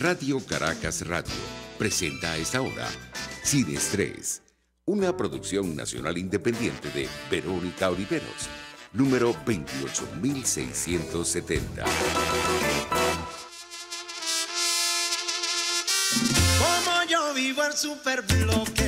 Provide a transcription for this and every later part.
Radio Caracas Radio presenta a esta hora Sin Estrés, una producción nacional independiente de Verónica Oliveros, número 28670. Como yo vivo el superbloque.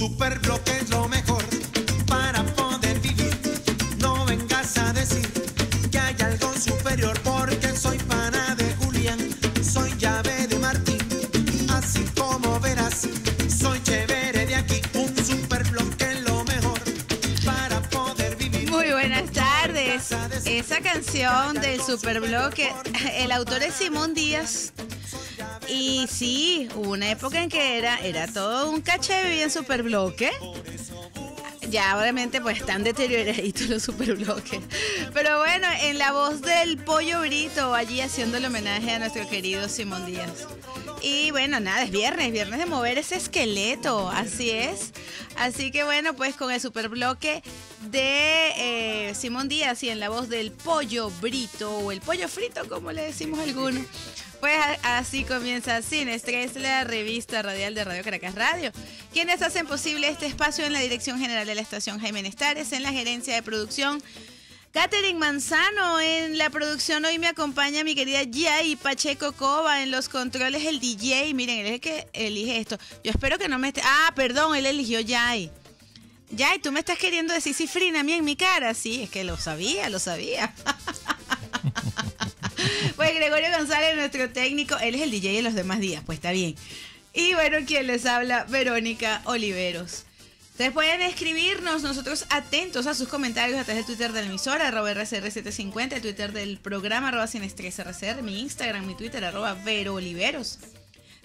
Superbloque es lo mejor para poder vivir. No vengas a decir que hay algo superior porque soy pana de Julián, soy llave de Martín. Así como verás, soy chévere de aquí. Un superbloque es lo mejor para poder vivir. Muy buenas tardes. Esa canción del superbloque, el autor es Simón Díaz y sí, hubo una época en que era, era todo un caché vivía en superbloque. Ya obviamente pues están deterioraditos los superbloques. Pero bueno, en la voz del pollo brito, allí haciendo el homenaje a nuestro querido Simón Díaz. Y bueno, nada, es viernes, viernes de mover ese esqueleto, así es. Así que bueno, pues con el superbloque de eh, Simón Díaz y en la voz del pollo brito o el pollo frito, como le decimos algunos. Pues así comienza Sin Estrés, la revista radial de Radio Caracas Radio. Quienes hacen posible este espacio en la dirección general de la estación Jaime Nestares, en la gerencia de producción. Catherine Manzano en la producción hoy me acompaña mi querida Jai Pacheco Cova en los controles el DJ. Miren, él es el que elige esto. Yo espero que no me Ah, perdón, él eligió Jai ya, y tú me estás queriendo decir cifrina a mí en mi cara. Sí, es que lo sabía, lo sabía. pues Gregorio González, nuestro técnico, él es el DJ de los demás días, pues está bien. Y bueno, ¿quién les habla, Verónica Oliveros. Ustedes pueden escribirnos, nosotros atentos a sus comentarios a través del Twitter de la emisora, arroba RCR750, el Twitter del programa, arroba mi Instagram, mi Twitter, arroba Vero Oliveros.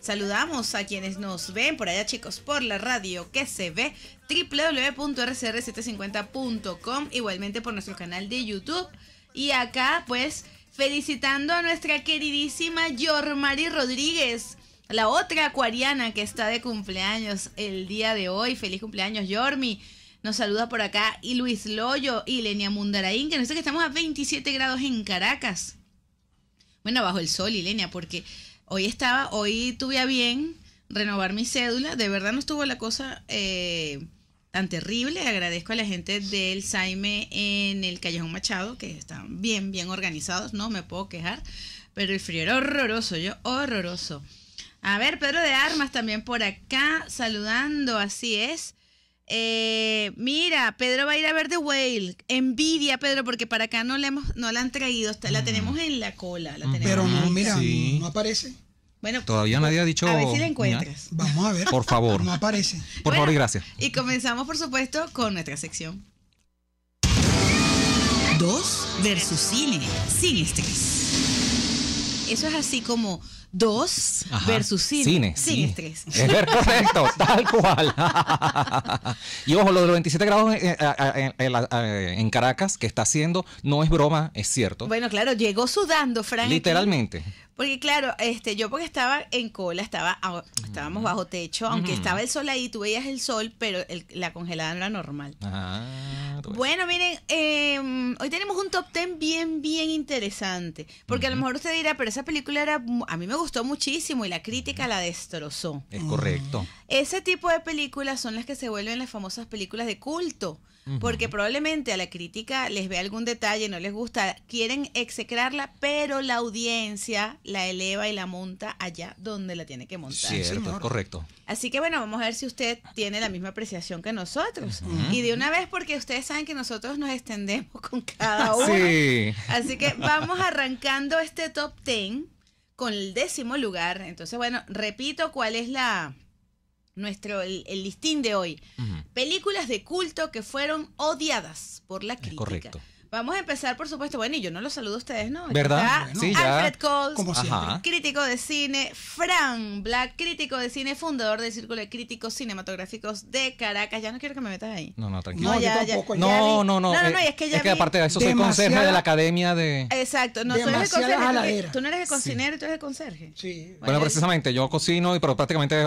Saludamos a quienes nos ven por allá, chicos, por la radio que se ve www.rcr750.com, igualmente por nuestro canal de YouTube. Y acá, pues, felicitando a nuestra queridísima Yormari Rodríguez, la otra acuariana que está de cumpleaños el día de hoy. Feliz cumpleaños, Jormi Nos saluda por acá y Luis Loyo y Lenia Mundaraín, que nos dice que estamos a 27 grados en Caracas. Bueno, bajo el sol, Lenia, porque Hoy estaba, hoy tuve a bien renovar mi cédula. De verdad no estuvo la cosa eh, tan terrible. Agradezco a la gente del Saime en el Callejón Machado, que están bien, bien organizados, no me puedo quejar. Pero el frío era horroroso, yo horroroso. A ver, Pedro de Armas también por acá, saludando, así es. Eh, mira, Pedro va a ir a ver The Whale. Envidia, Pedro, porque para acá no la, hemos, no la han traído. La mm. tenemos en la cola. Mm, pero no, mira, no aparece. Bueno, todavía nadie ha dicho. A ver si la encuentras. Vamos a ver. Por favor. No aparece. Por favor y gracias. Y comenzamos, por supuesto, con nuestra sección. Dos versus cine, sin estrés. Eso es así como Dos versus cine. Cine, Es ver, correcto, tal cual. y ojo, lo de los 27 grados eh, en, Caracas que está haciendo no es broma, es cierto. Bueno, claro, llegó sudando, Frank. Literalmente. Porque claro, este, yo porque estaba en cola, estaba, estábamos bajo techo, aunque estaba el sol ahí, tú veías el sol, pero la congelada no era normal. Ah, bueno, miren, em, hoy tenemos un top ten bien, bien interesante, porque a lo mejor usted dirá, pero esa película era, a mí me gustó gustó muchísimo y la crítica la destrozó. Es correcto. Ese tipo de películas son las que se vuelven las famosas películas de culto, porque probablemente a la crítica les ve algún detalle, no les gusta, quieren execrarla, pero la audiencia la eleva y la monta allá donde la tiene que montar. Cierto, es correcto. Así que bueno, vamos a ver si usted tiene la misma apreciación que nosotros. Y de una vez, porque ustedes saben que nosotros nos extendemos con cada uno. Así que vamos arrancando este top 10 con el décimo lugar. Entonces, bueno, repito cuál es la nuestro el, listín de hoy. Películas de culto que fueron odiadas por la crítica. correcto. Vamos a empezar, por supuesto. Bueno, y yo no los saludo a ustedes, ¿no? ¿Verdad? sí, Alfred Coles, crítico de cine. Fran Black, crítico de cine, fundador del Círculo de Críticos Cinematográficos de Caracas. Ya no quiero que me metas ahí. No, no, tranquilo. No, ya, No, no, no, eh, es que, ya aparte de eso, soy conserje de la academia de. Exacto. No, soy el conserje. Tú no eres el cocinero, y tú eres el conserje. Sí. Bueno, precisamente, yo cocino, pero prácticamente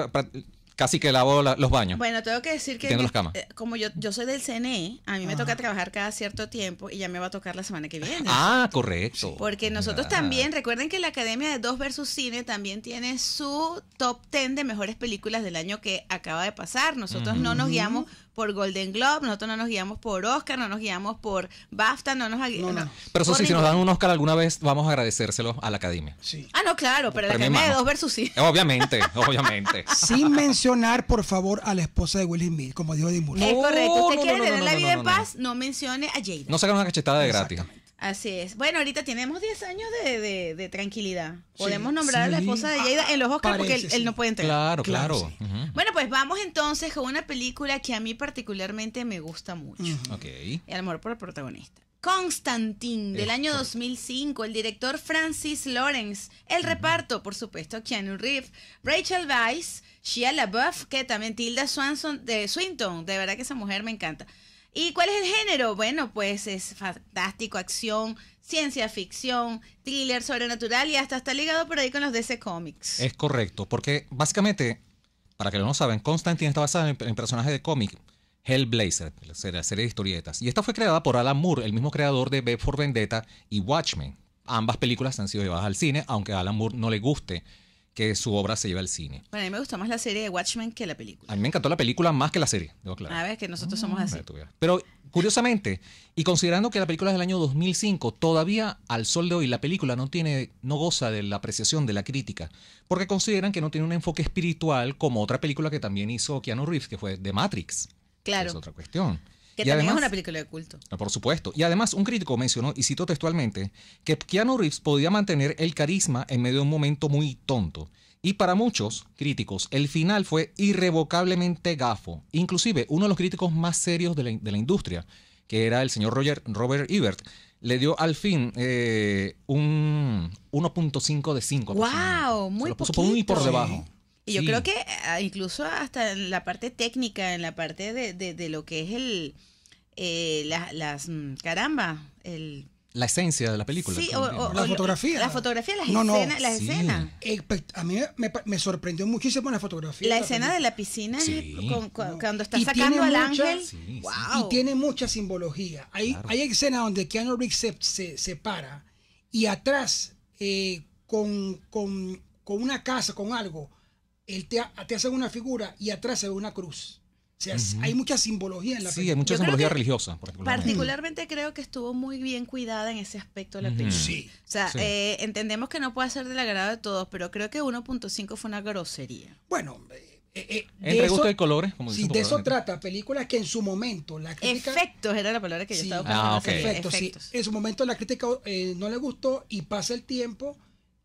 casi que lavo los baños. Bueno, tengo que decir que eh, como yo, soy del CNE, a mí me toca trabajar cada cierto tiempo y ya me va a tocar la semana que viene. Ah, correcto. Porque nosotros también, recuerden que la Academia de Dos versus Cine también tiene su top 10 de mejores películas del año que acaba de pasar. Nosotros no nos guiamos por Golden Globe, nosotros no nos guiamos por Oscar, no nos guiamos por BAFTA, no nos... No, no. Pero eso sí, si nos dan un Oscar alguna vez, vamos a agradecérselo a la Academia. Sí. Ah, no, claro, pero la Academia de dos versus sí. Obviamente, obviamente. Sin mencionar, por favor, a la esposa de Will Smith, como dijo Dimur. No, es correcto, usted quiere tener la vida en paz, no mencione a Jada. No sacan una cachetada de gratis. Así es. Bueno, ahorita tenemos 10 años de, tranquilidad. Podemos nombrar a la esposa de Jada en los Oscars porque él, no puede entrar. Claro, claro. Bueno, pues vamos entonces con una película que a mí particularmente me gusta mucho. Ok. El amor por el protagonista. Constantine, del año 2005, el director Francis Lawrence, el reparto, por supuesto, Keanu Reeves, Rachel Weisz, Shia LaBeouf, que también Tilda Swanson de Swinton, de verdad que esa mujer me encanta. ¿Y cuál es el género? Bueno, pues es fantástico, acción, ciencia ficción, thriller sobrenatural y hasta está ligado por ahí con los DC Comics. Es correcto, porque básicamente, para que lo no saben, Constantine está basado en, personajes de cómic. Hellblazer, la serie, de historietas. Y esta fue creada por Alan Moore, el mismo creador de Bedford for Vendetta y Watchmen. Ambas películas han sido llevadas al cine, aunque a Alan Moore no le guste que su obra se lleva al cine. Bueno, a mí me gustó más la serie de Watchmen que la película. A mí me encantó la película más que la serie, debo aclarar. A ah, ver, que nosotros somos ah, así. Pero curiosamente, y considerando que la película es del año 2005, todavía al sol de hoy la película no tiene no goza de la apreciación de la crítica, porque consideran que no tiene un enfoque espiritual como otra película que también hizo Keanu Reeves, que fue The Matrix. Claro. Es otra cuestión. Que también es una película de culto. Ah, por supuesto. Y además, un crítico mencionó, y cito textualmente, que Keanu Reeves podía mantener el carisma en medio de un momento muy tonto. Y para muchos críticos, el final fue irrevocablemente gafo. Inclusive, uno de los críticos más serios de la, industria, que era el señor Roger, Robert Ebert, le dio al fin eh, un 1.5 de 5. ¡Wow! Muy por debajo. Y yo creo que ah, incluso hasta en la parte técnica, en la parte de, lo que es el... Eh, las, las... Mm, caramba, el la esencia de la película. la fotografía. La fotografía, las escenas. Las A mí me, sorprendió muchísimo la fotografía. La, escena de la piscina cuando está sacando al ángel. Y tiene mucha simbología. Hay, hay escenas donde Keanu Reeves se, se, para y atrás eh, con, una casa, con algo, él te, hace una figura y atrás se ve una cruz. O sea, hay mucha simbología en la película. Sí, hay mucha simbología religiosa. Particularmente. creo que estuvo muy bien cuidada en ese aspecto de la película. Sí. O sea, eh, entendemos que no puede ser del agrado de todos, pero creo que 1.5 fue una grosería. Bueno, eh, eh, de Entre gustos y colores, como sí, de eso trata, películas que en su momento la crítica... Efectos era la palabra que yo estaba pensando. Ah, efectos, Sí. En su momento la crítica eh, no le gustó y pasa el tiempo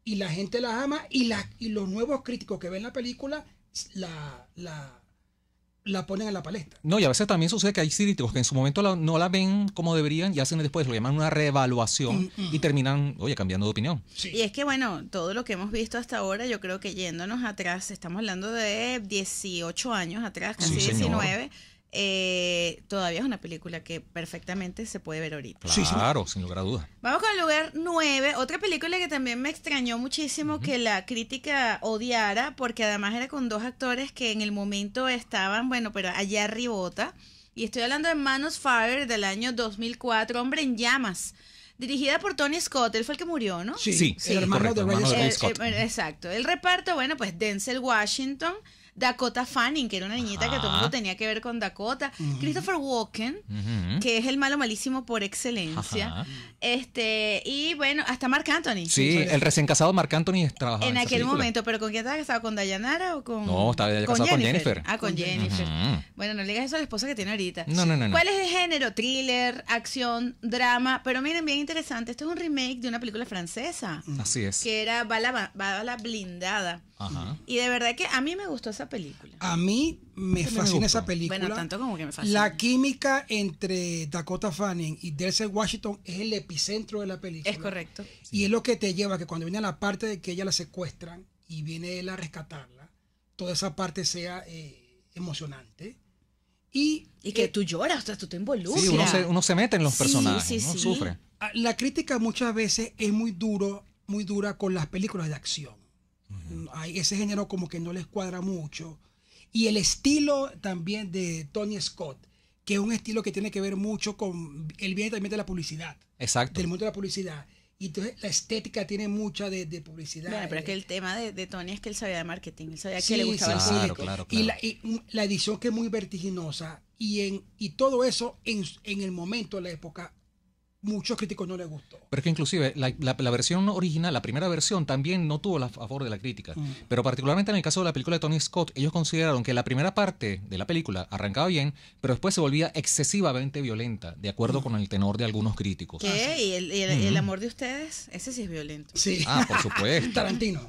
y la gente la ama y, la, y los nuevos críticos que ven la película la, la, ponen en la paleta No, y a veces también sucede que hay críticos que en su momento no la ven como deberían y hacen después, lo llaman una reevaluación mm, mm. y terminan, oye, cambiando de opinión. Y es que, bueno, todo lo que hemos visto hasta ahora, yo creo que yéndonos atrás, estamos hablando de 18 años atrás, casi 19. Eh, todavía es una película que perfectamente se puede ver ahorita. sí, claro, sin lugar a dudas. Vamos con el lugar 9, otra película que también me extrañó muchísimo que la crítica odiara, porque además era con dos actores que en el momento estaban, bueno, pero allá arribota, Y estoy hablando de Manos Fire del año 2004, Hombre en Llamas. Dirigida por Tony Scott, él fue el que murió, ¿no? Sí, sí, de exacto. El reparto, bueno, pues Denzel Washington, Dakota Fanning, que era una niñita que todo mundo tenía que ver con Dakota. Christopher Walken, que es el malo malísimo por excelencia. Este, y bueno, hasta Mark Anthony. Sí, el recién casado Mark Anthony trabajaba. En, en aquel momento, pero ¿con quién estaba casado? ¿Con Dayanara o con.? No, estaba con casado Jennifer. con Jennifer. Ah, con Jennifer. Bueno, no le digas eso a la esposa que tiene ahorita. No, no, no. ¿Cuál es el género? Thriller, acción, drama. Pero miren, bien interesante. Esto es un remake de una película francesa. Así es. Que era Bala, Bala Blindada. Y de verdad que a mí me gustó esa película. A mí me fascina esa película. Bueno, tanto como que me fascina. La química entre Dakota Fanning y Denzel Washington es el epicentro de la película. Es correcto. Y es lo que te lleva que cuando viene la parte de que ella la secuestran y viene él a rescatarla, toda esa parte sea eh, emocionante. Y, que eh, tú lloras, o sea, tú te involucras. Sí, uno se, mete en los personajes, sí, uno sufre. Ah, la crítica muchas veces es muy duro, muy dura con las películas de acción ese género como que no les cuadra mucho. Y el estilo también de Tony Scott, que es un estilo que tiene que ver mucho con, el bien también de la publicidad. Exacto. Del mundo de la publicidad. Y entonces la estética tiene mucha de, de publicidad. Bueno, pero es que el eh, tema de, de, Tony es que él sabía de marketing, él sabía que le gustaba el Y, la, edición que es muy vertiginosa y, en, y todo eso en, en el momento, la época, muchos críticos no les gustó. Pero que inclusive la, versión original, la primera versión, también no tuvo la favor de la crítica. Mm. Pero particularmente en el caso de la película de Tony Scott, ellos consideraron que la primera parte de la película arrancaba bien, pero después se volvía excesivamente violenta, de acuerdo mm. con el tenor de algunos críticos. ¿Qué? Ah, ¿Y el, mm. amor de ustedes? Ese sí es violento. Sí. Ah, por supuesto. Tarantino.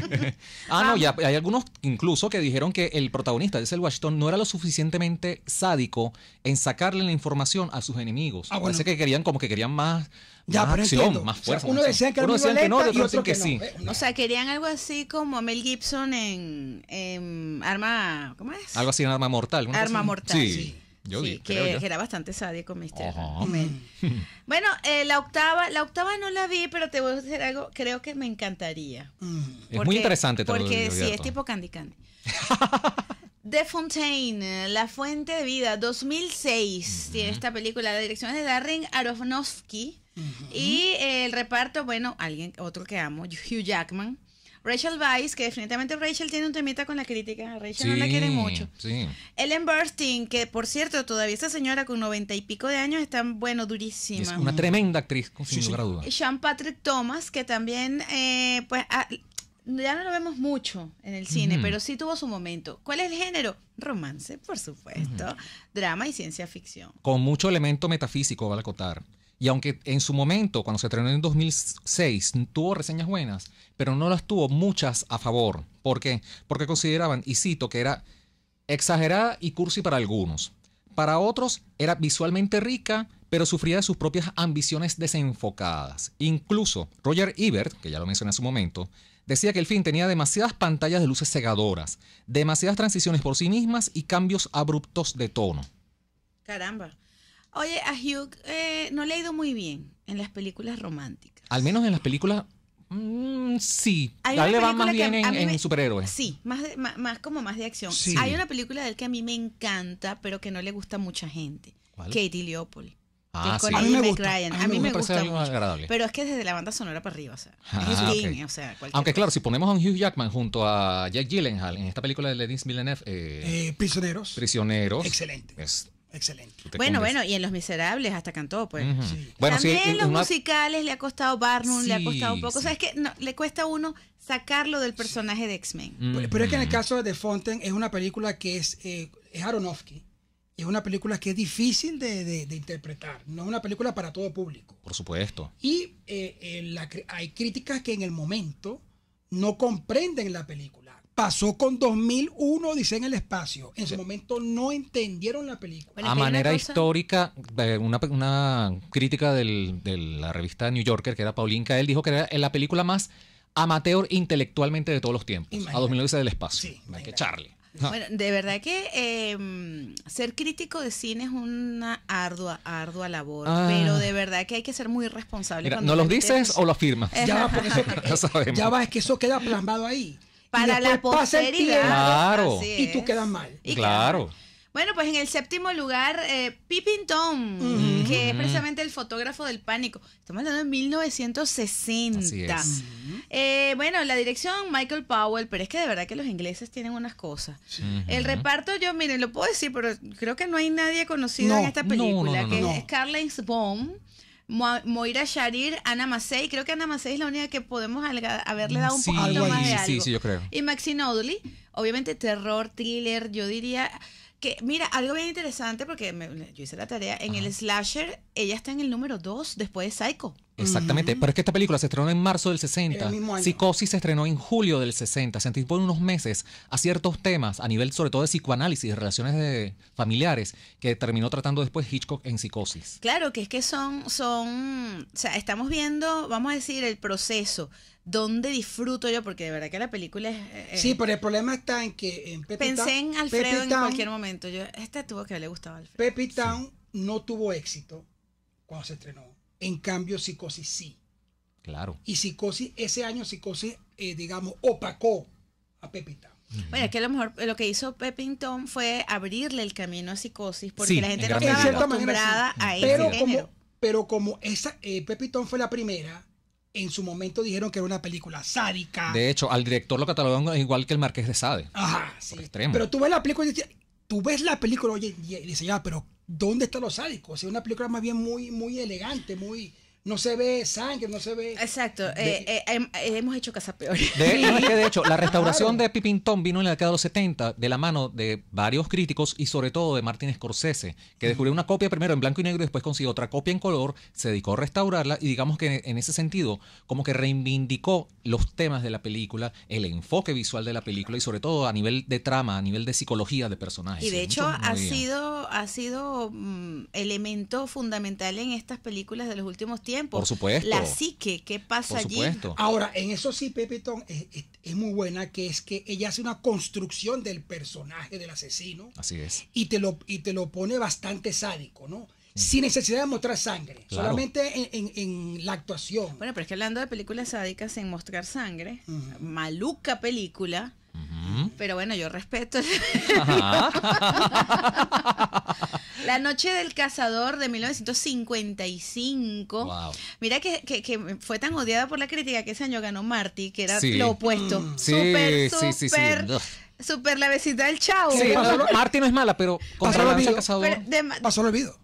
ah, no, ya hay algunos incluso que dijeron que el protagonista de Washington no era lo suficientemente sádico en sacarle la información a sus enemigos. Ah, Parece que querían como que querían más, ya, acción, más fuerza. uno decía que, no, otros que, sí. O sea, querían algo así como Mel Gibson en, Arma. ¿Cómo es? Algo así en Arma Mortal. Arma Mortal. sí. sí. Yo que, era bastante sádico, Mr. Bueno, eh, la octava, la octava no la vi, pero te voy a decir algo, creo que me encantaría. Mm. es muy interesante Porque sí, es tipo Candy Candy. The Fontaine, La Fuente de Vida, 2006. Tiene esta película, la dirección es de Darren Aronofsky. Y el reparto, bueno, alguien, otro que amo, Hugh Jackman. Rachel Weisz, que definitivamente Rachel tiene un temita con la crítica. Rachel no la quiere mucho. Ellen Burstyn, que por cierto, todavía esta señora con noventa y pico de años está, bueno, durísima. Es una tremenda actriz, sin lugar a dudas. Sean Patrick Thomas, que también, eh, pues, ah, ya no lo vemos mucho en el cine, pero sí tuvo su momento. ¿Cuál es el género? Romance, por supuesto, drama y ciencia ficción. Con mucho elemento metafísico, vale acotar. Y aunque en su momento, cuando se estrenó en 2006, tuvo reseñas buenas, pero no las tuvo muchas a favor. ¿Por qué? Porque consideraban, y cito, que era exagerada y cursi para algunos. Para otros era visualmente rica, pero sufría de sus propias ambiciones desenfocadas. Incluso Roger Ebert, que ya lo mencioné en su momento, decía que el fin tenía demasiadas pantallas de luces cegadoras, demasiadas transiciones por sí mismas y cambios abruptos de tono. Caramba. Oye, a Hugh eh, no le ha ido muy bien en las películas románticas. Al menos en las películas mm, sí, dale va más bien en, superhéroes. Sí, más, como más de acción. Hay una película de él que a mí me encanta, pero que no le gusta a mucha gente. ¿Cuál? Katie Leopold. Ah, a mí me gusta. A mí, me, Agradable. Pero es que desde la banda sonora para arriba, o sea, ah, Aunque claro, si ponemos a Hugh Jackman junto a Jack Gyllenhaal en esta película de Denis Villeneuve, eh, eh, Prisioneros. Prisioneros. Excelente. Excelente. Bueno, bueno, y en Los Miserables hasta cantó, pues. También en los musicales le ha costado Barnum, le ha costado un poco. O sea, es que no, le cuesta a uno sacarlo del personaje de X-Men. pero, es que en el caso de The Fonten es una película que es, eh, es Aronofsky es una película que es difícil de, interpretar. No es una película para todo público. Por supuesto. Y eh, hay críticas que en el momento no comprenden la película. Pasó con 2001, dice en el espacio. En su momento no entendieron la película. a manera histórica, eh, una, crítica de la revista New Yorker, que era Paulinka, él dijo que era la película más amateur intelectualmente de todos los tiempos. A 2011 del espacio. Sí, Hay que echarle. Bueno, de verdad que em, ser crítico de cine es una ardua, ardua labor, ah. pero de verdad que hay que ser muy responsable. Mira, ¿No lo dices o lo afirmas. Eh, ya va, es que eso queda plasmado ahí. Para la posteridad. Claro. Y tú quedas mal. claro. Bueno, pues en el séptimo lugar, eh, Pippin Tom, que es precisamente el fotógrafo del pánico. Estamos hablando de 1960. Eh, bueno, la dirección Michael Powell, pero es que de verdad que los ingleses tienen unas cosas. El reparto, yo, miren, lo puedo decir, pero creo que no hay nadie conocido en esta película, que es Scarlett Bomb. Moira Sharir, Ana Massey. creo que Ana Massey es la única que podemos haberle dado un más de algo. Sí, sí, yo creo. Y Maxine Audley, obviamente terror, thriller, yo diría, que mira, algo bien interesante, porque me, yo hice la tarea, en el slasher ella está en el número 2 después de Psycho. Exactamente, pero es que esta película se estrenó en marzo del 60, Psicosis se estrenó en julio del 60, se anticipó en unos meses a ciertos temas a nivel sobre todo de psicoanálisis, de relaciones de familiares, que terminó tratando después Hitchcock en Psicosis. Claro, que es que son, son, o sea, estamos viendo, vamos a decir, el proceso dónde disfruto yo, porque de verdad que la película es... Eh, eh, sí, pero el problema está en que Pensé en Alfredo en cualquier momento. Yo, este tuvo que le gustaba a Alfredo. Pepe no tuvo éxito cuando se estrenó. En cambio, Psicosis sí. Claro. Y Psicosis, ese año Psicosis, eh, digamos, opacó a Pepe Town. Bueno, es que a lo mejor lo que hizo Town fue abrirle el camino a psicosis porque la gente no estaba acostumbrada pero como, Pero como esa, Pepitón fue la primera, en su momento dijeron que era una película sádica. De hecho, al director lo catalogaron igual que el Marqués de Sade. Ajá, sí. Extremo. Pero tú ves la película y tú ves la película, oye, y ya, pero ¿dónde están los sádicos? O es una película más bien muy, muy elegante, muy no se ve sangre, no se ve. Exacto, eh, eh, eh, hemos hecho casa peor. De, hecho, la restauración de Pipintón vino en el década de los 70 de la mano de varios críticos y sobre todo de Martin Scorsese, que descubrió una copia primero en blanco y negro y después consiguió otra copia en color, se dedicó a restaurarla y digamos que en ese sentido, como que reivindicó los temas de la película, el enfoque visual de la película y sobre todo a nivel de trama, a nivel de psicología de personajes. Y de hecho, ha sido, ha sido mm, elemento fundamental en estas películas de los últimos tiempos por supuesto. La psique, ¿qué pasa allí? Ahora, en eso sí, Pepetón es, muy buena, que es que ella hace una construcción del personaje del asesino. Así es. Y te lo, y te lo pone bastante sádico, ¿no? Mm. sin necesidad de mostrar sangre, solamente en, la actuación. Bueno, pero es que hablando de películas sádicas En mostrar sangre, maluca película pero bueno, yo respeto. La noche del cazador de 1955. Mira que, fue tan odiada por la crítica que ese año ganó Marty, que era lo opuesto. Mm. super, super, Super la besita del chau Marty no es mala, pero pasó al olvido. pasó al olvido.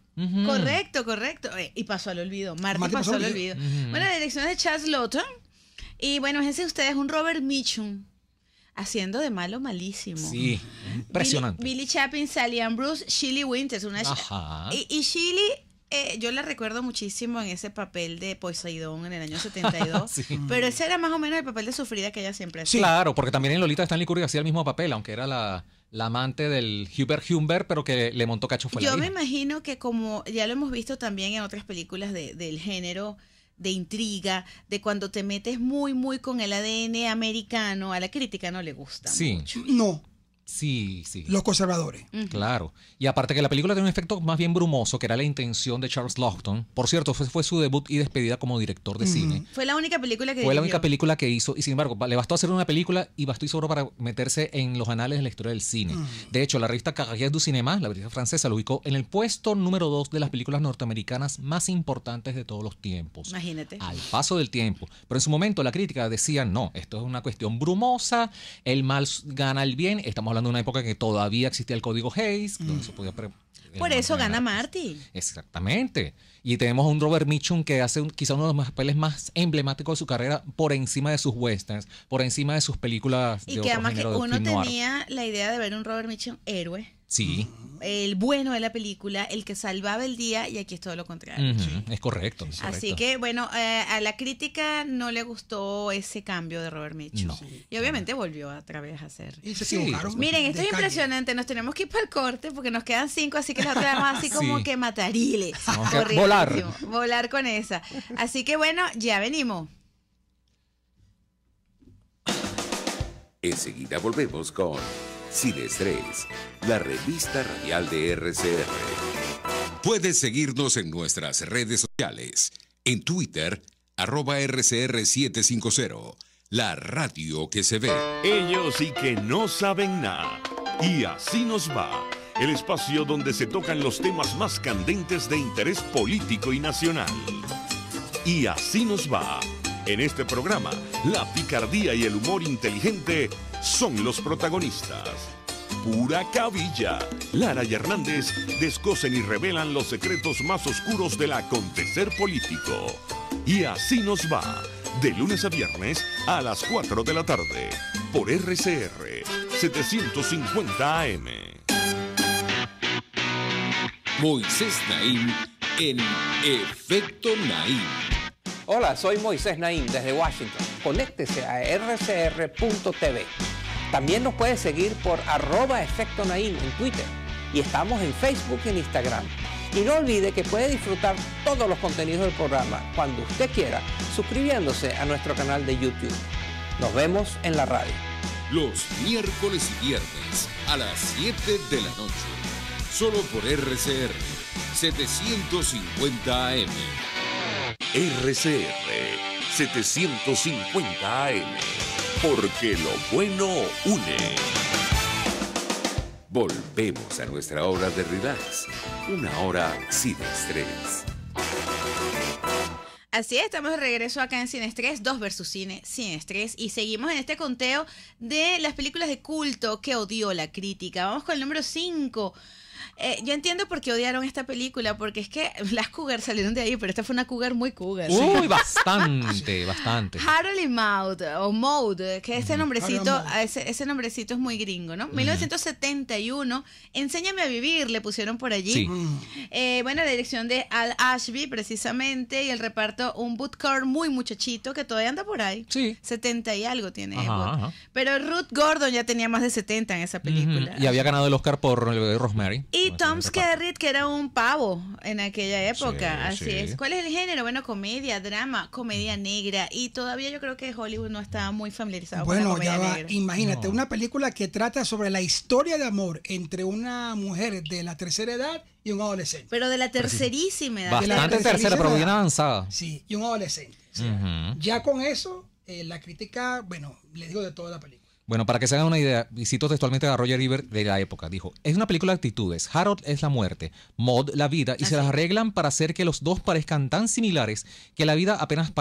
Correcto, correcto. Eh, y pasó al olvido. Marty, pasó, al olvido. Bueno, la dirección es de Charles Lotton. Y bueno, fíjense ustedes, un Robert Mitchum haciendo de malo malísimo. Sí, impresionante. Billy, Chapin, Sally Bruce, Shirley Winters, una Ajá. Y, y Shirley eh, yo la recuerdo muchísimo en ese papel de Poseidón en el año 72, pero ese era más o menos el papel de sufrida que ella siempre hacía. claro, porque también en Lolita Stanley Curry hacía el mismo papel, aunque era la, la amante del Hubert Humbert, pero que le montó cacho Yo me imagino que como ya lo hemos visto también en otras películas del género, de intriga, de cuando te metes muy, muy con el ADN americano, a la crítica no le gusta. Sí. No, Sí, sí. Los conservadores. Claro. Y aparte que la película tiene un efecto más bien brumoso, que era la intención de Charles lockton Por cierto, fue, su debut y despedida como director de cine. Fue la única película que Fue la única película que hizo. Y sin embargo, le bastó hacer una película y bastó y sobró para meterse en los anales de la historia del cine. De hecho, la revista Carrière du Cinéma, la revista francesa, lo ubicó en el puesto número dos de las películas norteamericanas más importantes de todos los tiempos. Imagínate. Al paso del tiempo. Pero en su momento la crítica decía, no, esto es una cuestión brumosa, el mal gana el bien, estamos hablando en una época que todavía existía el código Hayes, donde mm. se podía... Eh, por eso gana Marty. Exactamente. Y tenemos a un Robert Mitchum que hace un, quizá uno de los papeles más emblemáticos de su carrera por encima de sus westerns, por encima de sus películas. Y que además uno tenía la idea de ver un Robert Mitchum héroe. Sí. El bueno de la película, el que salvaba el día, y aquí es todo lo contrario. Es correcto. Así que, bueno, eh, a la crítica no le gustó ese cambio de Robert Mitchell. Y obviamente volvió a vez a hacer. Miren, esto es impresionante. Nos tenemos que ir para el corte porque nos quedan cinco, así que la otra así como que matariles. volar. Volar con esa. Así que, bueno, ya venimos. Enseguida volvemos con sin Estrés, la revista radial de RCR. Puedes seguirnos en nuestras redes sociales, en Twitter, arroba RCR750, la radio que se ve. Ellos y que no saben nada. Y así nos va. El espacio donde se tocan los temas más candentes de interés político y nacional. Y así nos va en este programa, la picardía y el humor inteligente son los protagonistas. Pura cabilla. Lara y Hernández descosen y revelan los secretos más oscuros del acontecer político. Y así nos va, de lunes a viernes a las 4 de la tarde, por RCR 750 AM. Moisés Naim en Efecto Naim. Hola, soy Moisés Naim desde Washington. Conéctese a rcr.tv. También nos puede seguir por arroba efecto en Twitter y estamos en Facebook y en Instagram. Y no olvide que puede disfrutar todos los contenidos del programa cuando usted quiera, suscribiéndose a nuestro canal de YouTube. Nos vemos en la radio. Los miércoles y viernes a las 7 de la noche. Solo por RCR 750 AM. RCR 750 AM. Porque lo bueno une. Volvemos a nuestra hora de relax. Una hora sin estrés. Así es, estamos de regreso acá en Cine Estrés, 2 versus Cine, Sin Estrés, y seguimos en este conteo de las películas de culto que odió la crítica. Vamos con el número 5, eh, yo entiendo por qué odiaron esta película, porque es que las cougars salieron de ahí, pero esta fue una cougar muy cougar. Uy, bastante, bastante. Harold Maud, o Maud, que ese nombrecito, ese, ese, nombrecito es muy gringo, ¿no? 1971, Enséñame a vivir, le pusieron por allí. Eh, bueno, la dirección de Al Ashby, precisamente, y el reparto, un boot car muy muchachito, que todavía anda por ahí. Sí. 70 y algo tiene. Pero Ruth Gordon ya tenía más de 70 en esa película. Y había ganado el Oscar por eh, Rosemary. Y Tom's Tom Skerritt, que era un pavo en aquella época, así es. ¿Cuál es el género? Bueno, comedia, drama, comedia negra. Y todavía yo creo que Hollywood no estaba muy familiarizado con la comedia Imagínate, una película que trata sobre la historia de amor entre una mujer de la tercera edad y un adolescente. Pero de la tercerísima edad. Bastante tercera, pero bien avanzada. Sí, y un adolescente. Ya con eso, eh, la crítica, bueno, les digo de toda la película. Bueno, para que se hagan una idea, visito textualmente a Roger Ebert de la época, dijo, es una película de actitudes, Harold es la muerte, Maud la vida, y se las arreglan para hacer que los dos parezcan tan similares que la vida apenas,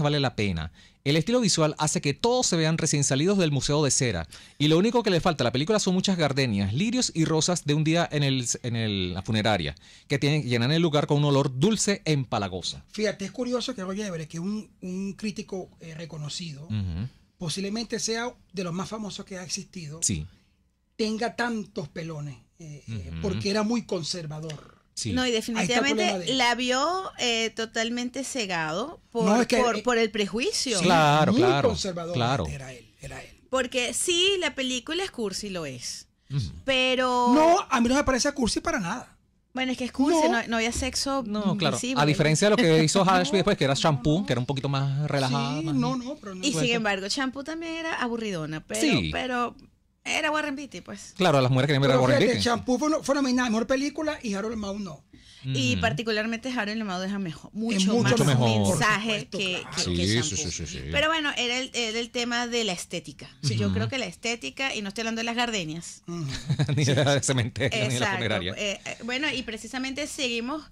vale la pena. El estilo visual hace que todos se vean recién salidos del Museo de Cera, y lo único que le falta a la película son muchas gardenias, lirios y rosas de un día en, la funeraria, que tienen, llenan el lugar con un olor dulce e empalagoso. Fíjate, es curioso que Roger Ebert, que un, un crítico eh, reconocido, posiblemente sea de los más famosos que ha existido, tenga tantos pelones, eh, eh, porque era muy conservador. No, y definitivamente la vio eh, totalmente cegado por, por, el prejuicio. claro, claro. Conservador Era él, Porque sí, la película es cursi, lo es. Pero. No, a mí no me parece cursi para nada. Bueno, es que es no. no, había sexo. No, mm, claro. A diferencia de lo que hizo Hashby después, que era shampoo, que era un poquito más relajada. no, no, pero no Y sin embargo, shampoo también era aburridona, pero, sí. pero era Warren Beatty, pues. Claro, a las mujeres querían ver a Warren Beatty. Shampoo fue, fue nominada mejor película y Harold Mount no. Y mm. particularmente Harold le deja mejor, mucho, más mejor, mensaje que, claro. sí, sí, sí, Pero bueno, era el, el, tema de la estética. Yo creo que la estética, y no estoy hablando de las gardenias. Mm. ni de la cementerio, ni de la funeraria. Eh, eh, bueno, y precisamente seguimos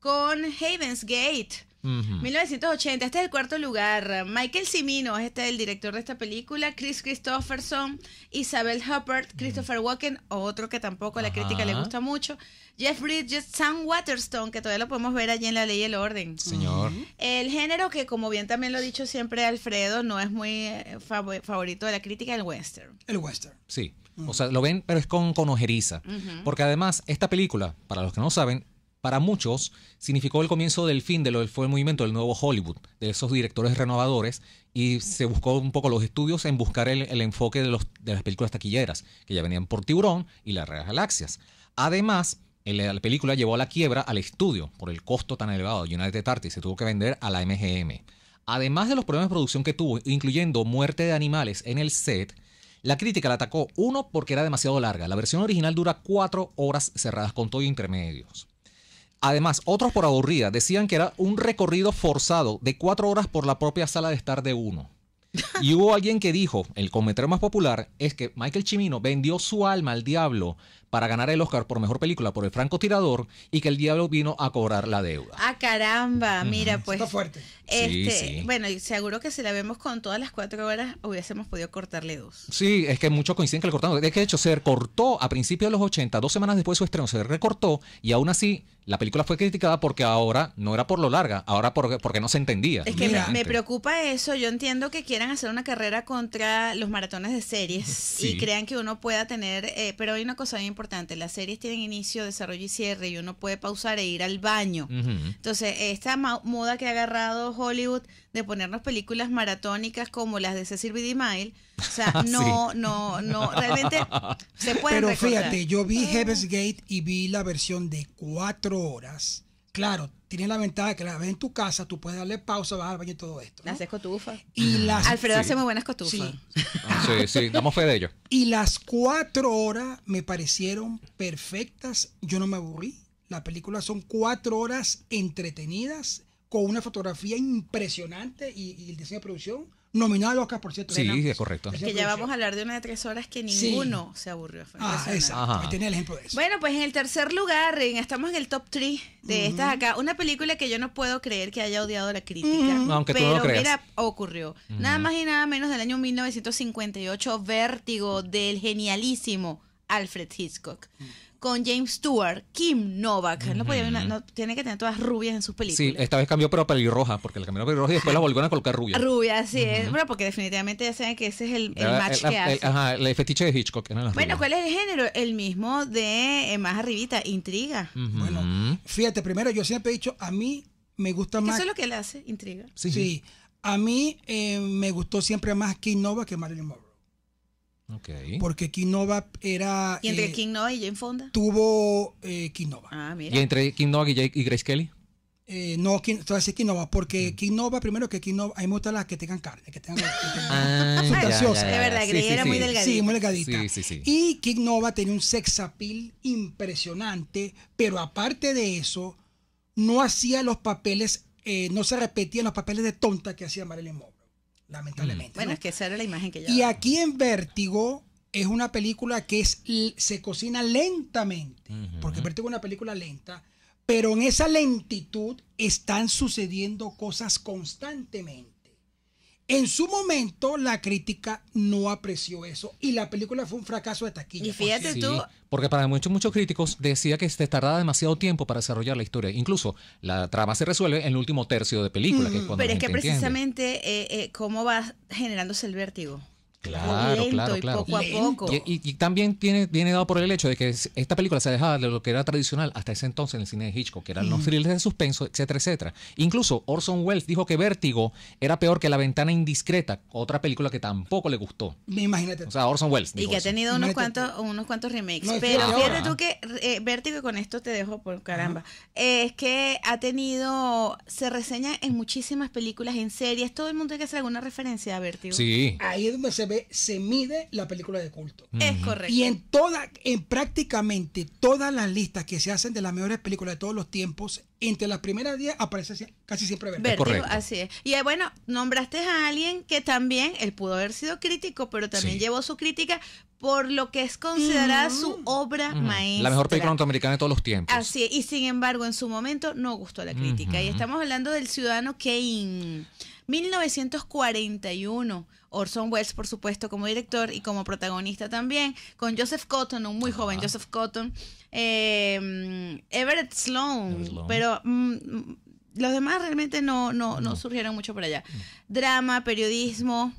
con Haven's Gate 1980, este es el cuarto lugar. Michael Cimino es este, el director de esta película, Chris Christopherson, Isabel Huppert, Christopher Walken, otro que tampoco a la crítica le gusta mucho, Jeff Bridges, Sam Waterstone, que todavía lo podemos ver allí en La Ley y el Orden. Señor. El género que, como bien también lo ha dicho siempre Alfredo, no es muy eh, favorito de la crítica, el western. El western. Sí. O sea, lo ven, pero es con, con ojeriza. Porque además, esta película, para los que no saben, para muchos significó el comienzo del fin de lo que fue el movimiento del nuevo Hollywood, de esos directores renovadores, y se buscó un poco los estudios en buscar el, enfoque de, las películas taquilleras, que ya venían por Tiburón y las Reales Galaxias. Además, la película llevó a la quiebra al estudio por el costo tan elevado de United Artists se tuvo que vender a la MGM. Además de los problemas de producción que tuvo, incluyendo muerte de animales en el set, la crítica la atacó, uno, porque era demasiado larga. La versión original dura cuatro horas cerradas con todo y intermedios. Además, otros por aburrida decían que era un recorrido forzado de cuatro horas por la propia sala de estar de uno. Y hubo alguien que dijo, el comentario más popular es que Michael Chimino vendió su alma al diablo para ganar el Oscar por mejor película por El Franco Tirador y que el diablo vino a cobrar la deuda. Ah, caramba, mira, pues. Está fuerte. Este, sí, sí. Bueno, seguro que si la vemos con todas las cuatro horas hubiésemos podido cortarle dos. Sí, es que muchos coinciden que le cortaron. Es que de hecho se cortó a principios de los 80, dos semanas después de su estreno, se recortó y aún así la película fue criticada porque ahora no era por lo larga, ahora porque, porque no se entendía. Es que me, preocupa eso. Yo entiendo que quieran hacer una carrera contra los maratones de series y crean que uno pueda tener, eh, pero hay una cosa bien importante las series tienen inicio, desarrollo y cierre y uno puede pausar e ir al baño. Entonces, esta moda que ha agarrado Hollywood de ponernos películas maratónicas como las de Cecil B. DeMille, o sea, ah, no, no, no, realmente se puede... Pero fíjate, yo vi em. Heaven's Gate y vi la versión de cuatro horas. Claro, tienes la ventaja de que la ves en tu casa, tú puedes darle pausa, vas al baño y todo esto. ¿no? Haces Y Alfredo hace muy buenas cotufas. Sí. sí, damos fe de ello. Y las cuatro horas me parecieron perfectas, yo no me aburrí. La película son cuatro horas entretenidas, con una fotografía impresionante y el diseño de producción nominado acá por cierto. Sí, es correcto. que ya vamos a hablar de una de tres horas que ninguno se aburrió. Ah, exacto. Tenía el ejemplo de eso. Bueno, pues en el tercer lugar, estamos en el top 3 de estas acá. Una película que yo no puedo creer que haya odiado la crítica. pero mira, ocurrió. Nada más y nada menos del año 1958, Vértigo, del genialísimo Alfred Hitchcock con James Stewart, Kim Novak. él no podía no, tiene que tener todas rubias en sus películas. Sí, esta vez cambió pero pelirroja, porque le cambió pelirroja y después la volvieron a colocar rubia. Rubia, sí. bueno, porque definitivamente ya saben que ese es el, match que hace. ajá, el fetiche de Hitchcock. bueno, ¿cuál es el género? El mismo de eh, más arribita, intriga. Bueno, fíjate, primero yo siempre he dicho, a mí me gusta más... ¿Qué es lo que le hace, intriga. Sí, sí. A mí eh, me gustó siempre más Kim Novak que Marilyn Monroe. Okay. Porque Kinova era... ¿Y entre eh, Kinova y Jane Fonda? Tuvo eh, Ah, mira. ¿Y entre Kinova y, Grace Kelly? Eh, no, entonces es Kinova porque Kinova mm. primero que Kinova hay muchas las que tengan carne, que tengan, que ah, Es verdad, sí, era sí, muy delgadita. Sí, muy delgadita. Y Kinova tenía un sex appeal impresionante, pero aparte de eso, no hacía los papeles, eh, no se repetían los papeles de tonta que hacía Marilyn Monroe lamentablemente. Bueno, es que esa era la imagen que yo. Y aquí en Vértigo es una película que se cocina lentamente, porque Vértigo es una película lenta, pero en esa lentitud están sucediendo cosas constantemente. En su momento, la crítica no apreció eso y la película fue un fracaso de taquilla. Y fíjate tú. Porque para muchos, muchos críticos decía que se tardaba demasiado tiempo para desarrollar la historia. Incluso la trama se resuelve en el último tercio de película. pero es que precisamente, eh, eh, ¿cómo va generándose el vértigo? Claro, claro, claro. Y Y, también tiene, viene dado por el hecho de que esta película se dejaba de lo que era tradicional hasta ese entonces en el cine de Hitchcock, que eran los thrillers de suspenso, etcétera, etcétera. Incluso Orson Welles dijo que Vértigo era peor que La Ventana Indiscreta, otra película que tampoco le gustó. Imagínate. O sea, Orson Welles. y que ha tenido unos cuantos, unos cuantos remakes. Pero fíjate tú que eh, Vértigo, con esto te dejo por caramba, es que ha tenido, se reseña en muchísimas películas, en series, todo el mundo tiene que hacer alguna referencia a Vértigo. Sí. Ahí es donde se se mide la película de culto. Es correcto. Y en toda, en prácticamente todas las listas que se hacen de las mejores películas de todos los tiempos, entre las primeras 10 aparece casi siempre Vértigo. Correcto. Así es. Y eh, bueno, nombraste a alguien que también, él pudo haber sido crítico, pero también llevó su crítica por lo que es considerada su obra maestra. La mejor película norteamericana de todos los tiempos. Así es. Y sin embargo, en su momento no gustó la crítica. Y estamos hablando del ciudadano Kane. 1941 Orson Welles, por supuesto, como director y como protagonista también, con Joseph Cotton, un muy joven Joseph Cotton, eh, Everett Sloan, pero mm, los demás realmente no, no, surgieron mucho por allá. Drama, periodismo.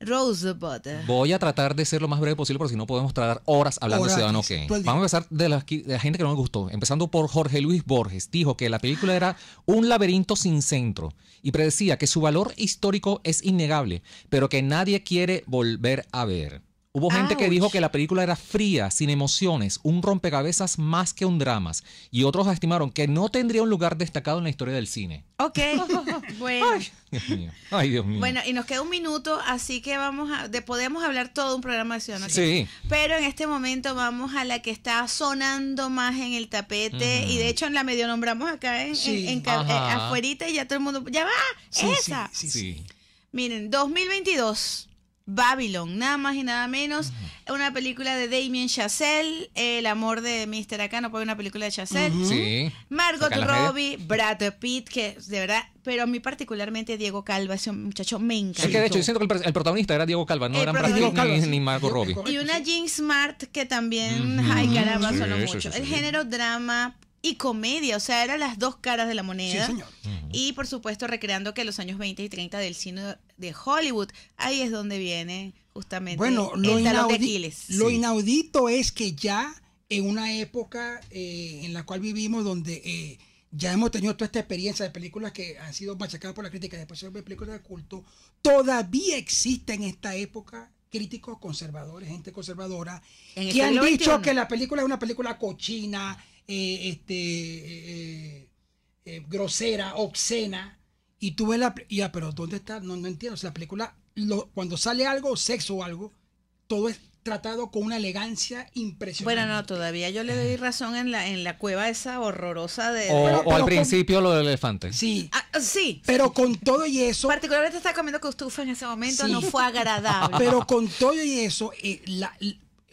Rosebud. Voy a tratar de ser lo más breve posible, porque si no podemos tratar horas hablando de Ciudadano pues, Vamos a empezar de la, de la, gente que no me gustó. Empezando por Jorge Luis Borges. Dijo que la película era un laberinto sin centro y predecía que su valor histórico es innegable, pero que nadie quiere volver a ver. Hubo gente que dijo que la película era fría, sin emociones, un rompecabezas más que un drama. Y otros estimaron que no tendría un lugar destacado en la historia del cine. Ok, bueno. Ay, Dios mío. Ay, Dios mío. Bueno, y nos queda un minuto, así que vamos a. De, podemos hablar todo un programa de Sí. Pero en este momento vamos a la que está sonando más en el tapete. Y de hecho, la medio nombramos acá en, eh, afuerita y ya todo el mundo. ¡Ya va! ¡Esa! sí. Miren, 2022 Babylon, nada más y nada menos. Una película de Damien Chazelle, El amor de Mr. Acá, no puede una película de Chazelle. sí. Margot Robbie, Brad Pitt, que de verdad, pero a mí particularmente Diego Calva, ese muchacho me encanta. Es que de hecho, que el, protagonista era Diego Calva, no eran Brad Pitt ni, Margot Robbie. Y una Jean Smart que también, ay caramba, sonó mucho. el género drama y comedia, o sea, eran las dos caras de la moneda. Sí, señor. Y por supuesto, recreando que los años 20 y 30 del cine de Hollywood, ahí es donde viene justamente lo el de Aquiles. Lo inaudito es que ya en una época eh, en la cual vivimos donde eh, ya hemos tenido toda esta experiencia de películas que han sido machacadas por la crítica, después de películas de culto, todavía existe en esta época críticos conservadores, gente conservadora, que han dicho que la película es una película cochina, eh, este, eh, eh, grosera, obscena. Y tú ves la... Ya, ah, pero ¿dónde está? No, no entiendo. O la película, lo, cuando sale algo, sexo o algo, todo es tratado con una elegancia impresionante. Bueno, no, todavía yo le doy razón en la, en la cueva esa horrorosa de... O, al principio lo del elefante. Sí. Ah, ah, sí. Pero con todo y eso... Particularmente está comiendo costufa en ese momento, no fue agradable. Pero con todo y eso, la,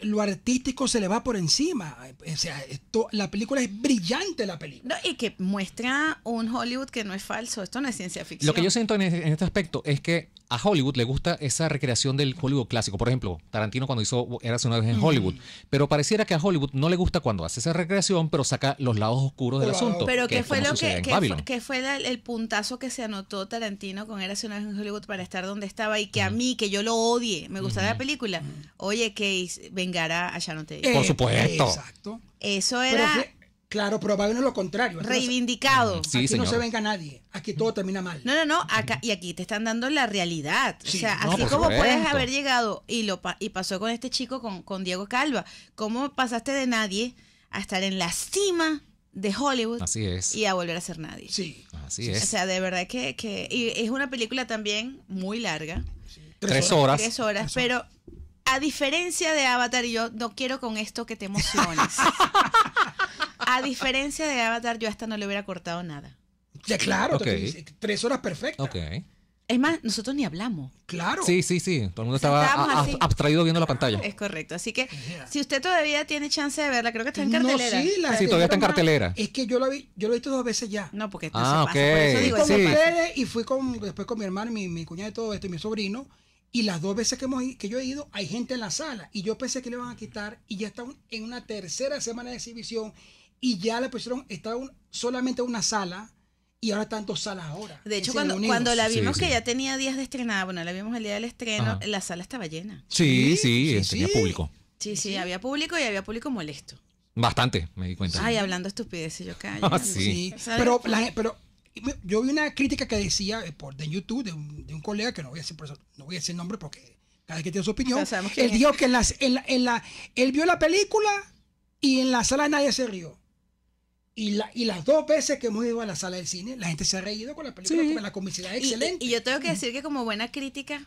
lo artístico se le va por encima. O sea, esto, la película es brillante, la película. y que muestra un Hollywood que no es falso. Esto no es ciencia ficción. Lo que yo siento en, este aspecto es que a Hollywood le gusta esa recreación del Hollywood clásico. Por ejemplo, Tarantino cuando hizo Eras una vez en Hollywood. Pero pareciera que a Hollywood no le gusta cuando hace esa recreación, pero saca los lados oscuros del asunto. Pero ¿qué fue lo que, fue, el puntazo que se anotó Tarantino con Eras una vez en Hollywood para estar donde estaba y que a mí, que yo lo odie, me gusta la película? Oye, que vengará a Sharon por supuesto. Exacto. Eso era... Claro, pero va a lo contrario. Reivindicado. Sí, no se venga nadie. Aquí todo termina mal. No, no, no. Acá, y aquí te están dando la realidad. Sí, o sea, así como puedes haber llegado y lo y pasó con este chico, con, Diego Calva. ¿Cómo pasaste de nadie a estar en la cima de Hollywood? Así es. Y a volver a ser nadie. Sí. Así es. O sea, de verdad que, y es una película también muy larga. Tres, horas. Tres horas, tres horas. pero a diferencia de Avatar, yo no quiero con esto que te emociones. a diferencia de Avatar, yo hasta no le hubiera cortado nada. Ya, claro, tres horas perfectas. Es más, nosotros ni hablamos. Claro. Sí, sí, sí. Todo el mundo estaba abstraído viendo la pantalla. Es correcto. Así que, si usted todavía tiene chance de verla, creo que está en cartelera. No, sí, sí, todavía está en cartelera. Es que yo la vi, yo lo he visto dos veces ya. No, porque está ah, se pasa. Por eso sí. y fui con, después con mi hermano, mi, mi cuñada y todo esto, y mi sobrino. Y las dos veces que, hemos, que yo he ido, hay gente en la sala. Y yo pensé que le iban a quitar. Y ya están en una tercera semana de exhibición y ya la pusieron, estaba solamente una sala y ahora están dos salas ahora. De hecho, cuando, cuando, la vimos que ya tenía días de estrenada, bueno, la vimos el día del estreno, la sala estaba llena. Sí, sí, eh, tenía público. Sí, sí, había público y había público molesto. Bastante, me di cuenta. Ay, hablando estupideces, yo callo. Ah, sí. Pero, pero yo vi una crítica que decía eh, por, de YouTube, de un, de un colega, que no voy a decir, no voy a decir nombre porque cada vez que tiene su opinión, él dijo que las, en la, él vio la película y en la sala nadie se rió. Y, las dos veces que hemos ido a la sala del cine, la gente se ha reído con la película, la comicidad excelente. Y, yo tengo que decir que como buena crítica,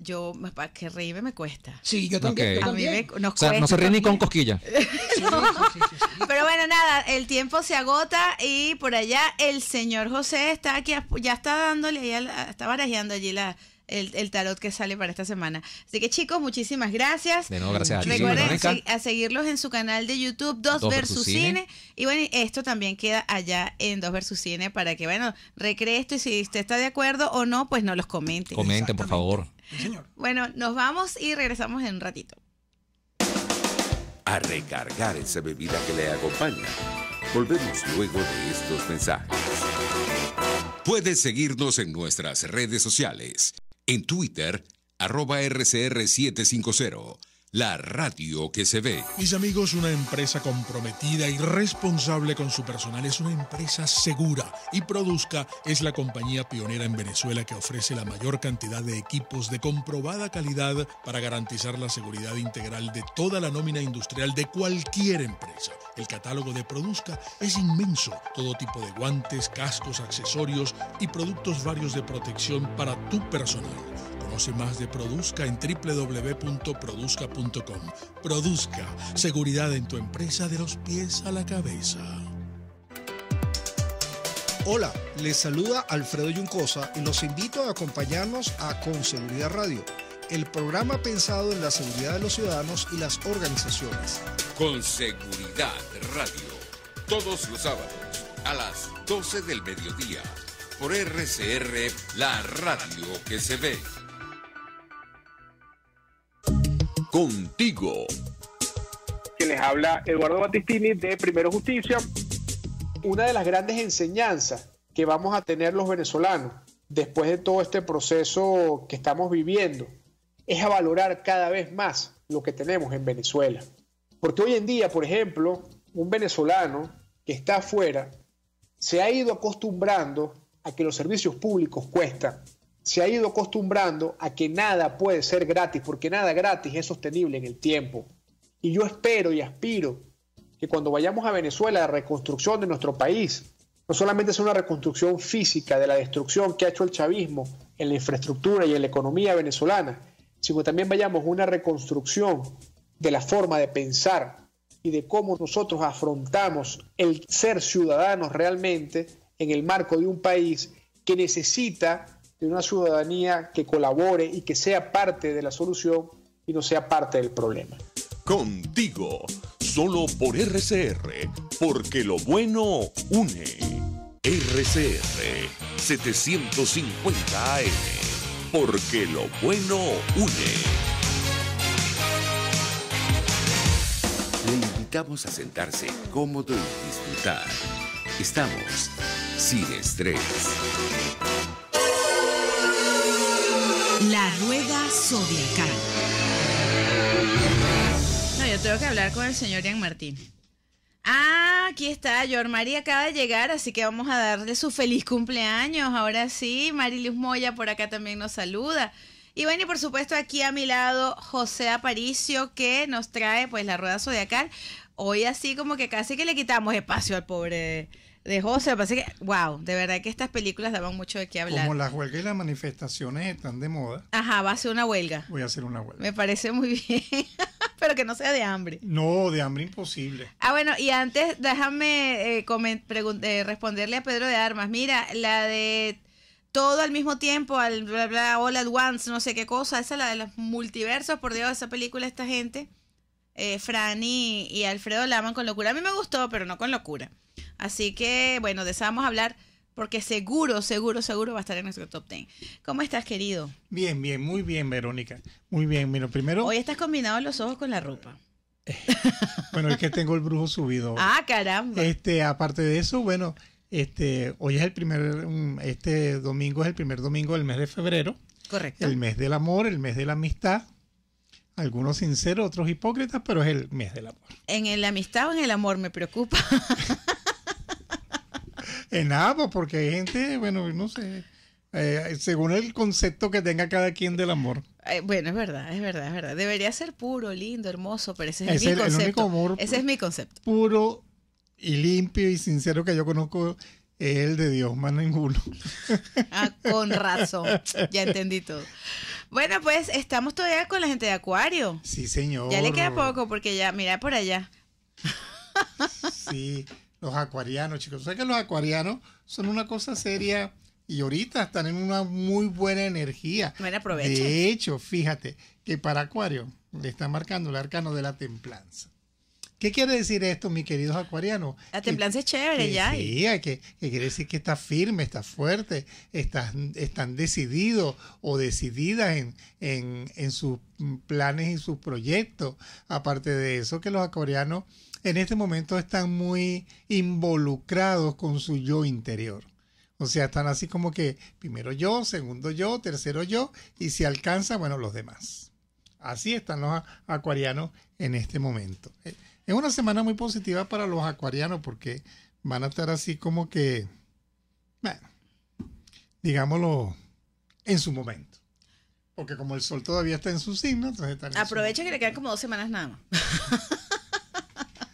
yo, para que reírme me cuesta. Sí, yo también. A mí me, cuesta no se ríe ni con cosquillas. Pero bueno, nada, el tiempo se agota y por allá el señor José está aquí, ya está dándole, ya está barajeando allí la el, el, tarot que sale para esta semana. Así que chicos, muchísimas gracias. De nuevo, gracias Recuerden a seguirlos en su canal de YouTube Dos versus Cine. Y bueno, esto también queda allá en Dos versus Cine para que, bueno, recree esto y si usted está de acuerdo o no, pues no los comente. Comenten, por favor. Bueno, nos vamos y regresamos en un ratito. A recargar esa bebida que le acompaña. Volvemos luego de estos mensajes. Puedes seguirnos en nuestras redes sociales en Twitter, arroba RCR750 la radio que se ve. Mis amigos, una empresa comprometida y responsable con su personal es una empresa segura y Produzca es la compañía pionera en Venezuela que ofrece la mayor cantidad de equipos de comprobada calidad para garantizar la seguridad integral de toda la nómina industrial de cualquier empresa. El catálogo de Produzca es inmenso, todo tipo de guantes, cascos, accesorios y productos varios de protección para tu personal y más de Produzca en www.produzca.com. Produzca, seguridad en tu empresa de los pies a la cabeza. Hola, les saluda Alfredo Yuncosa y los invito a acompañarnos a Con Seguridad Radio, el programa pensado en la seguridad de los ciudadanos y las organizaciones. Con Seguridad Radio, todos los sábados a las 12 del mediodía por RCR, la radio que se ve contigo. Quien les habla Eduardo Battistini de Primero Justicia. Una de las grandes enseñanzas que vamos a tener los venezolanos después de todo este proceso que estamos viviendo es a valorar cada vez más lo que tenemos en Venezuela. Porque hoy en día, por ejemplo, un venezolano que está afuera se ha ido acostumbrando a que los servicios públicos cuestan se ha ido acostumbrando a que nada puede ser gratis, porque nada gratis es sostenible en el tiempo. Y yo espero y aspiro que cuando vayamos a Venezuela, la reconstrucción de nuestro país, no solamente sea una reconstrucción física de la destrucción que ha hecho el chavismo en la infraestructura y en la economía venezolana, sino que también vayamos a una reconstrucción de la forma de pensar y de cómo nosotros afrontamos el ser ciudadanos realmente en el marco de un país que necesita de una ciudadanía que colabore y que sea parte de la solución y no sea parte del problema. Contigo, solo por RCR, porque lo bueno une. RCR 750 AM, porque lo bueno une. Le invitamos a sentarse cómodo y disfrutar. Estamos sin estrés. La rueda zodiacal. No, yo tengo que hablar con el señor Ian Martín. Ah, aquí está, Yor María acaba de llegar, así que vamos a darle su feliz cumpleaños. Ahora sí, Mariluz Moya por acá también nos saluda. Y bueno, y por supuesto aquí a mi lado José Aparicio que nos trae pues la rueda zodiacal. Hoy así como que casi que le quitamos espacio al pobre de José, parece que, wow, de verdad que estas películas daban mucho de qué hablar. Como las huelgas y las manifestaciones están de moda. Ajá, va a ser una huelga. Voy a hacer una huelga. Me parece muy bien, pero que no sea de hambre. No, de hambre imposible. Ah, bueno, y antes déjame eh, eh responderle a Pedro de Armas. Mira, la de todo al mismo tiempo, al bla, bla, all at once, no sé qué cosa, esa la de los multiversos, por Dios, esa película, esta gente eh, Franny y, Alfredo la aman con locura. A mí me gustó, pero no con locura. Así que, bueno, de vamos a hablar porque seguro, seguro, seguro va a estar en nuestro top 10. ¿Cómo estás, querido? Bien, bien, muy bien, Verónica. Muy bien, mira, primero... Hoy estás combinado los ojos con la ropa. Eh, bueno, es que tengo el brujo subido. Ah, caramba. Este, aparte de eso, bueno, este, hoy es el primer, este domingo es el primer domingo del mes de febrero. Correcto. El mes del amor, el mes de la amistad, algunos sinceros, otros hipócritas, pero es el mes del amor. En el amistad o en el amor me preocupa. en amor, porque hay gente, bueno, no sé. Eh, según el concepto que tenga cada quien del amor. Eh, bueno, es verdad, es verdad, es verdad. Debería ser puro, lindo, hermoso, pero ese es, mi concepto. ese es mi concepto. Puro y limpio y sincero que yo conozco es el de Dios, más ninguno. Ah, con razón, ya entendí todo. Bueno, pues estamos todavía con la gente de Acuario. Sí, señor. Ya le queda poco porque ya, mira por allá. Sí, los acuarianos, chicos. ¿Sabes que los acuarianos son una cosa seria y ahorita están en una muy buena energía? Buena aprovecha. De hecho, fíjate que para Acuario le está marcando el arcano de la templanza. ¿Qué quiere decir esto, mis queridos acuarianos? La templanza es chévere ya. Sí, que, quiere decir que está firme, está fuerte, estás, están decididos o decididas en, en sus planes y sus proyectos. Aparte de eso, que los acuarianos en este momento están muy involucrados con su yo interior. O sea, están así como que primero yo, segundo yo, tercero yo, y si alcanza, bueno, los demás. Así están los acuarianos en este momento. Es una semana muy positiva para los acuarianos porque van a estar así como que, bueno, digámoslo, en su momento. Porque como el sol todavía está en su signo, entonces están Aprovecha que le quedan como dos semanas nada más.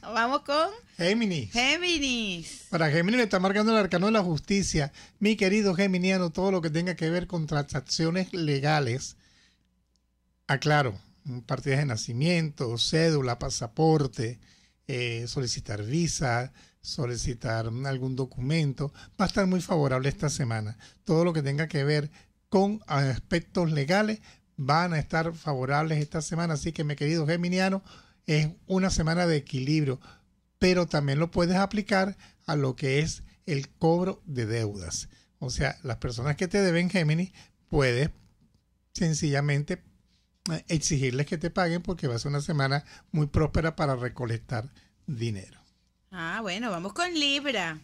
Vamos con Géminis. Géminis. Para Géminis le está marcando el arcano de la justicia. Mi querido Geminiano, todo lo que tenga que ver con transacciones legales. Aclaro, partidas de nacimiento, cédula, pasaporte, eh, solicitar visa, solicitar algún documento. Va a estar muy favorable esta semana. Todo lo que tenga que ver con aspectos legales van a estar favorables esta semana. Así que, mi querido Geminiano, es una semana de equilibrio, pero también lo puedes aplicar a lo que es el cobro de deudas. O sea, las personas que te deben Géminis, puedes sencillamente eh, exigirles que te paguen porque va a ser una semana muy próspera para recolectar dinero. Ah, bueno, vamos con Libra.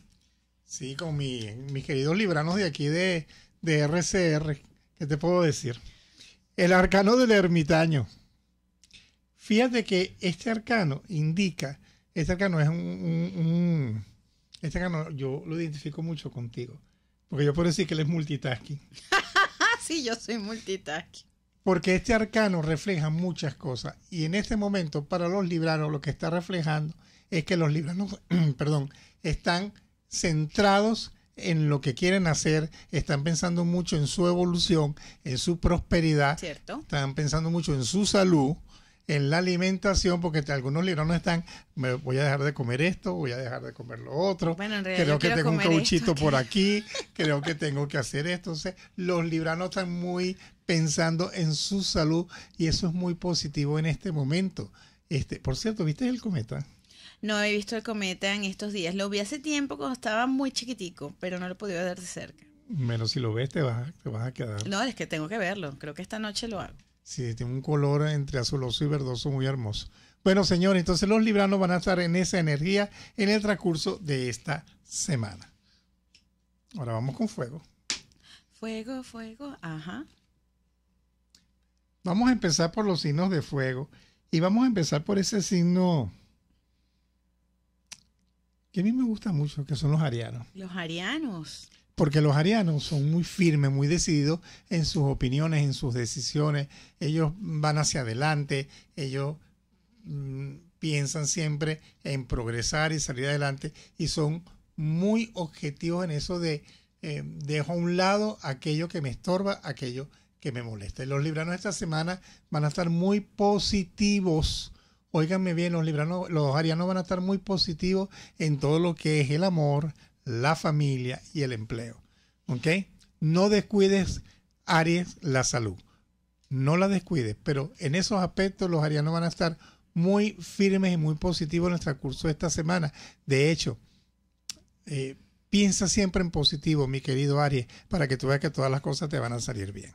Sí, con mi, mis queridos libranos de aquí de, de RCR. ¿Qué te puedo decir? El arcano del ermitaño. Fíjate que este arcano indica, este arcano es un, un este arcano yo lo identifico mucho contigo, porque yo puedo decir que él es multitasking. sí, yo soy multitasking. Porque este arcano refleja muchas cosas y en este momento para los libranos lo que está reflejando es que los libranos, perdón, están centrados en lo que quieren hacer, están pensando mucho en su evolución, en su prosperidad, están pensando mucho en su salud, en la alimentación, porque algunos libranos están, voy a dejar de comer esto, voy a dejar de comer lo otro, creo que tengo un cauchito por aquí, creo que tengo que hacer esto. Entonces, los libranos están muy pensando en su salud y eso es muy positivo en este momento. Este, por cierto, ¿viste el cometa? No he visto el cometa en estos días. Lo vi hace tiempo cuando estaba muy chiquitico, pero no lo podía ver de cerca. Menos si lo ves, te vas, te vas a quedar. No, es que tengo que verlo. Creo que esta noche lo hago. Sí, tiene un color entre azuloso y verdoso muy hermoso. Bueno, señor, entonces los libranos van a estar en esa energía en el transcurso de esta semana. Ahora vamos con fuego. Fuego, fuego, ajá. Vamos a empezar por los signos de fuego y vamos a empezar por ese signo que a mí me gusta mucho, que son los arianos. Los arianos porque los arianos son muy firmes, muy decididos en sus opiniones, en sus decisiones. Ellos van hacia adelante, ellos mm, piensan siempre en progresar y salir adelante y son muy objetivos en eso de eh, dejo a un lado aquello que me estorba, aquello que me molesta. Los libranos esta semana van a estar muy positivos. Óiganme bien, los libranos, los arianos van a estar muy positivos en todo lo que es el amor, la familia y el empleo. ¿Ok? No descuides, Aries, la salud. No la descuides, pero en esos aspectos los arianos van a estar muy firmes y muy positivos en nuestro curso de esta semana. De hecho, eh, piensa siempre en positivo, mi querido Aries, para que tú veas que todas las cosas te van a salir bien.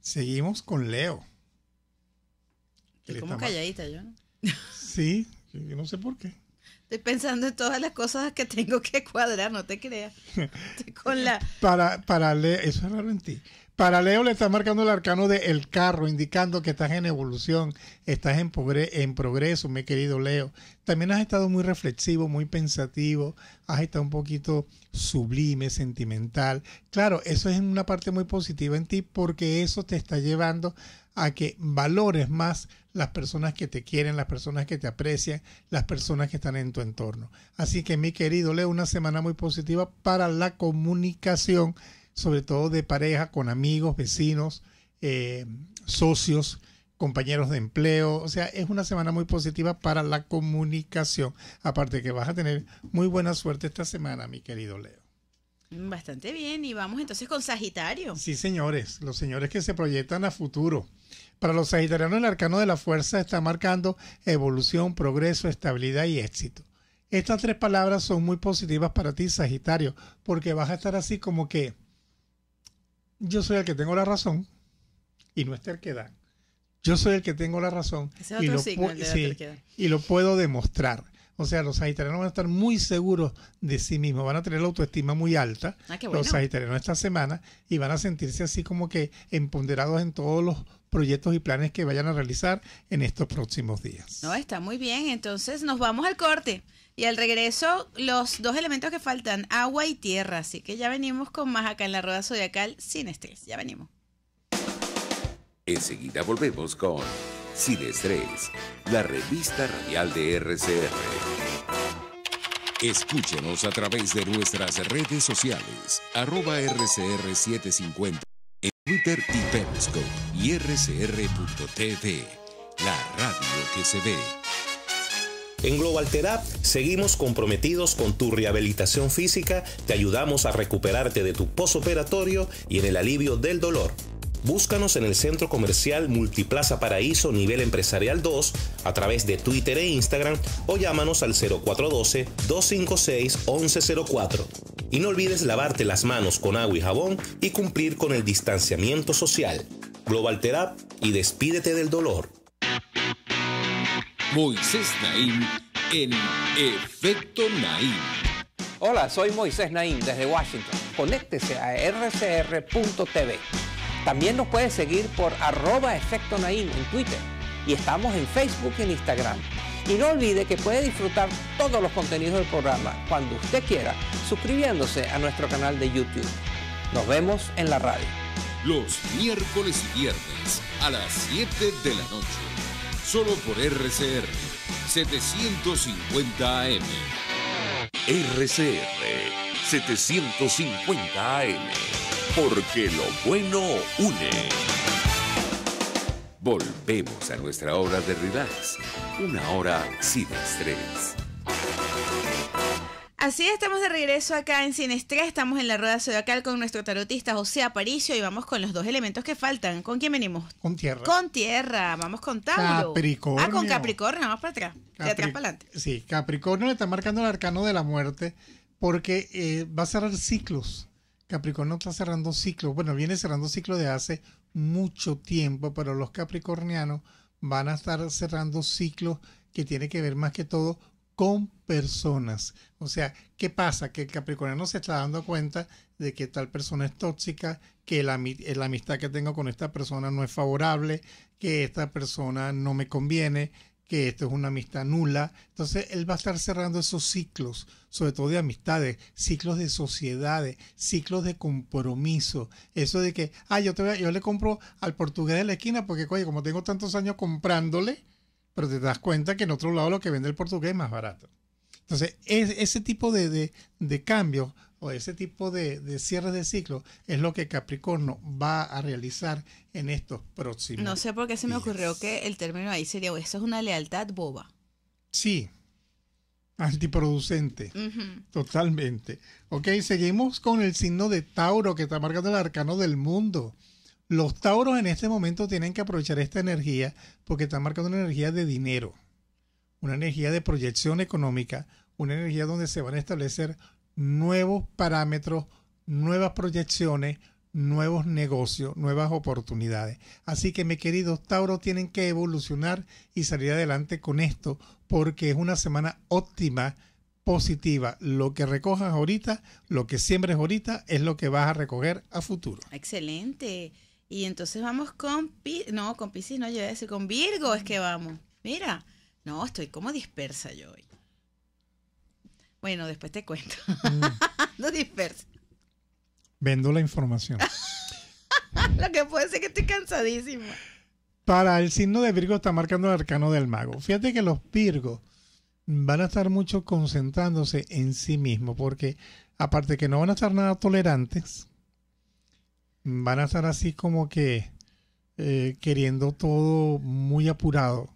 Seguimos con Leo. Estoy como calladita yo. Sí, yo no sé por qué. Estoy pensando en todas las cosas que tengo que cuadrar, no te creas. con la... Para, para Leo, eso es raro en ti. Para Leo le está marcando el arcano de el carro, indicando que estás en evolución, estás en, en progreso, mi querido Leo. También has estado muy reflexivo, muy pensativo, has estado un poquito sublime, sentimental. Claro, eso es una parte muy positiva en ti porque eso te está llevando a que valores más las personas que te quieren, las personas que te aprecian, las personas que están en tu entorno. Así que mi querido Leo, una semana muy positiva para la comunicación, sobre todo de pareja, con amigos, vecinos, eh, socios, compañeros de empleo. O sea, es una semana muy positiva para la comunicación. Aparte que vas a tener muy buena suerte esta semana, mi querido Leo. Bastante bien, y vamos entonces con Sagitario. Sí, señores, los señores que se proyectan a futuro. Para los sagitarianos, el arcano de la fuerza está marcando evolución, progreso, estabilidad y éxito. Estas tres palabras son muy positivas para ti, Sagitario, porque vas a estar así como que yo soy el que tengo la razón y no es el que da Yo soy el que tengo la razón y, lo y lo puedo demostrar. O sea, los sagitarianos van a estar muy seguros de sí mismos, van a tener la autoestima muy alta, ah, los sagitarianos esta semana, y van a sentirse así como que empoderados en todos los proyectos y planes que vayan a realizar en estos próximos días. No, está muy bien. Entonces nos vamos al corte. Y al regreso, los dos elementos que faltan, agua y tierra. Así que ya venimos con más acá en la rueda zodiacal sin estrés. Ya venimos. Enseguida volvemos con Sin estrés, la revista radial de RCR. Escúchenos a través de nuestras redes sociales, arroba RCR750 Twitter y Periscope y rcr.tv, la radio que se ve. En Global seguimos comprometidos con tu rehabilitación física, te ayudamos a recuperarte de tu posoperatorio y en el alivio del dolor. Búscanos en el centro comercial Multiplaza Paraíso Nivel Empresarial 2 a través de Twitter e Instagram o llámanos al 0412 256 1104. Y no olvides lavarte las manos con agua y jabón y cumplir con el distanciamiento social. Global Terap y despídete del dolor. Moisés Naim en Efecto Naim. Hola, soy Moisés Naim desde Washington. Conéctese a rcr.tv. También nos puedes seguir por arroba efecto Naim en Twitter y estamos en Facebook y en Instagram. Y no olvide que puede disfrutar todos los contenidos del programa cuando usted quiera, suscribiéndose a nuestro canal de YouTube. Nos vemos en la radio. Los miércoles y viernes a las 7 de la noche. Solo por RCR 750 AM. RCR 750 AM. Porque lo bueno une. Volvemos a nuestra hora de relax, una hora sin estrés. Así estamos de regreso acá en Sin estamos en la rueda zodiacal con nuestro tarotista José Aparicio y vamos con los dos elementos que faltan. ¿Con quién venimos? Con tierra. Con tierra, vamos con Capricornio. Ah, con Capricornio, vamos para atrás, de atrás para adelante. Sí, Capricornio le está marcando el arcano de la muerte porque eh, va a cerrar ciclos. Capricornio está cerrando ciclos, bueno, viene cerrando ciclos de hace mucho tiempo, pero los capricornianos van a estar cerrando ciclos que tiene que ver más que todo con personas. O sea, ¿qué pasa? Que el Capricorniano se está dando cuenta de que tal persona es tóxica, que la, eh, la, amistad que tengo con esta persona no es favorable, que esta persona no me conviene, que esto es una amistad nula. Entonces él va a estar cerrando esos ciclos, sobre todo de amistades, ciclos de sociedades, ciclos de compromiso. Eso de que, ah, yo, te yo le compro al portugués de la esquina porque, oye, como tengo tantos años comprándole, pero te das cuenta que en otro lado lo que vende el portugués es más barato. Entonces, es, ese tipo de, de, de cambios ese tipo de, cierres de ciclo es lo que Capricornio va a realizar en estos próximos. No sé por qué se me ocurrió que el término ahí sería, oh, eso es una lealtad boba. Sí, antiproducente, totalmente. Ok, seguimos con el signo de Tauro que está marcando el arcano del mundo. Los Tauros en este momento tienen que aprovechar esta energía porque está marcando una energía de dinero, una energía de proyección económica, una energía donde se van a establecer nuevos parámetros, nuevas proyecciones, nuevos negocios, nuevas oportunidades. Así que mi querido Tauro tienen que evolucionar y salir adelante con esto porque es una semana óptima, positiva. Lo que recojas ahorita, lo que siembres ahorita es lo que vas a recoger a futuro. Excelente. Y entonces vamos con no, con Piscis, no, yo voy a decir con Virgo es que vamos. Mira, no, estoy como dispersa yo hoy. Bueno, después te cuento. Mm. no disperses. Vendo la información. Lo que puede ser que estoy cansadísimo. Para el signo de Virgo está marcando el arcano del mago. Fíjate que los Virgos van a estar mucho concentrándose en sí mismos, porque aparte que no van a estar nada tolerantes, van a estar así como que eh, queriendo todo muy apurado,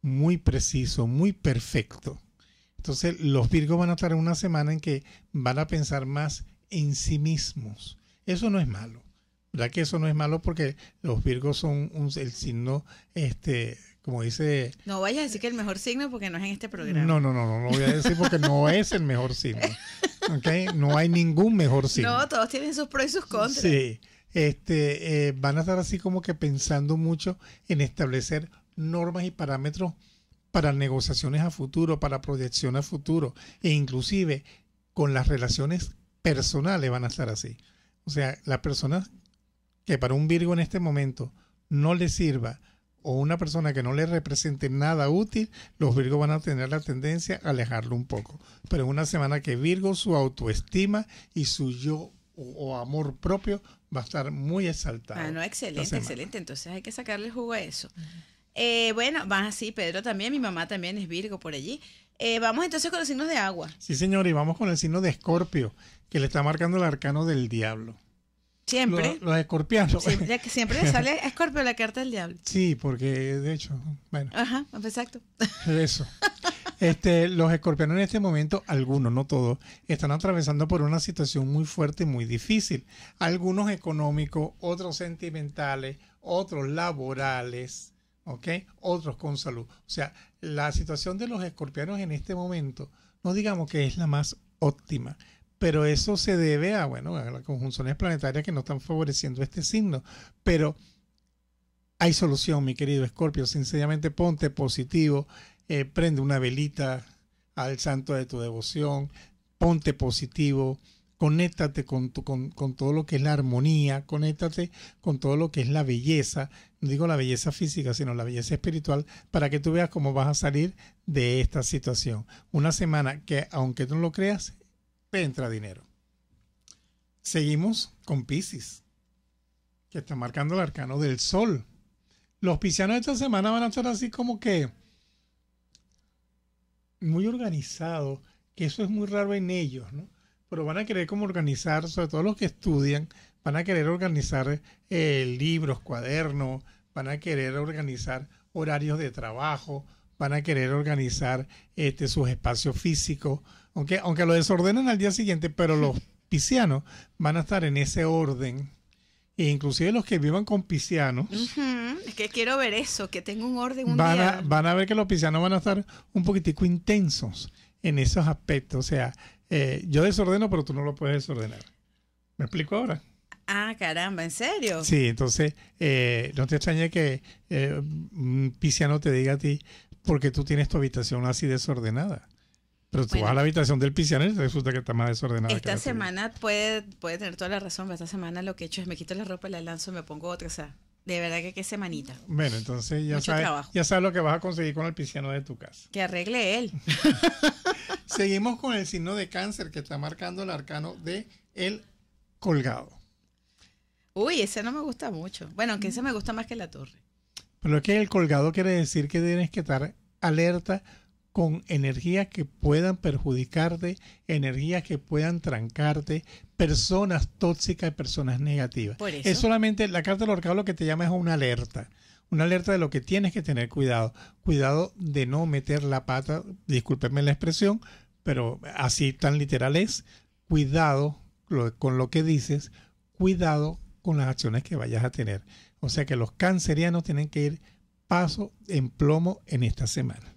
muy preciso, muy perfecto. Entonces, los Virgos van a estar en una semana en que van a pensar más en sí mismos. Eso no es malo. ¿Verdad que eso no es malo? Porque los Virgos son un, el signo, este, como dice... No vayas a decir que el mejor signo porque no es en este programa. No, no, no, no, lo voy a decir porque no es el mejor signo. No hay ningún mejor signo. No, todos tienen sus pros y sus contras. Sí, este, eh, van a estar así como que pensando mucho en establecer normas y parámetros para negociaciones a futuro, para proyección a futuro e inclusive con las relaciones personales van a estar así. O sea, las personas que para un Virgo en este momento no le sirva o una persona que no le represente nada útil, los Virgos van a tener la tendencia a alejarlo un poco. Pero en una semana que Virgo, su autoestima y su yo o, amor propio va a estar muy exaltado. Ah, no, excelente, excelente. Entonces hay que sacarle jugo a eso. Eh, bueno, van así, Pedro también, mi mamá también es Virgo por allí. Eh, vamos entonces con los signos de agua. Sí, señor, y vamos con el signo de Escorpio, que le está marcando el arcano del diablo. Siempre. Los, escorpianos. Siempre, que siempre sale Escorpio la carta del diablo. Sí, porque de hecho, bueno. Ajá, exacto. Eso. Este, los escorpianos en este momento, algunos, no todos, están atravesando por una situación muy fuerte y muy difícil. Algunos económicos, otros sentimentales, otros laborales ¿ok? Otros con salud. O sea, la situación de los escorpianos en este momento, no digamos que es la más óptima, pero eso se debe a, bueno, a las conjunciones planetarias que no están favoreciendo este signo. Pero hay solución, mi querido Escorpio. Sencillamente ponte positivo, eh, prende una velita al santo de tu devoción, ponte positivo, conéctate con, todo lo que es la armonía, conéctate con todo lo que es la belleza, no digo la belleza física, sino la belleza espiritual, para que tú veas cómo vas a salir de esta situación. Una semana que, aunque tú no lo creas, te entra dinero. Seguimos con Pisces, que está marcando el arcano del sol. Los piscianos esta semana van a estar así como que muy organizados, que eso es muy raro en ellos, ¿no? pero van a querer como organizar, sobre todo los que estudian, van a querer organizar eh, libros, cuadernos, van a querer organizar horarios de trabajo, van a querer organizar este, sus espacios físicos, aunque, aunque lo desordenen al día siguiente, pero los piscianos van a estar en ese orden. E inclusive los que vivan con piscianos. Es que quiero ver eso, que tengo un orden. van, A, van a ver que los piscianos van a estar un poquitico intensos en esos aspectos. O sea, eh, yo desordeno, pero tú no lo puedes desordenar. ¿Me explico ahora? Ah, caramba, ¿en serio? Sí, entonces eh, no te extrañe que eh, un pisciano te diga a ti, porque tú tienes tu habitación así desordenada. Pero tú vas a la habitación del pisciano y resulta que está más desordenada. Esta semana puede, puede tener toda la razón, pero esta semana lo que he hecho es me quito la ropa, la lanzo y me pongo otra. O sea, de verdad que qué semanita. Bueno, entonces ya sabes, ya sabes lo que vas a conseguir con el pisciano de tu casa. Que arregle él. Seguimos con el signo de cáncer que está marcando el arcano de el colgado. Uy, ese no me gusta mucho. Bueno, aunque ese me gusta más que la torre. Pero es que el colgado quiere decir que tienes que estar alerta con energías que puedan perjudicarte, energías que puedan trancarte, personas tóxicas y personas negativas. Es solamente la carta del mercado lo que te llama es una alerta. Una alerta de lo que tienes que tener cuidado. Cuidado de no meter la pata, discúlpenme la expresión, pero así tan literal es. Cuidado con lo que dices, cuidado con las acciones que vayas a tener. O sea que los cancerianos tienen que ir paso en plomo en esta semana.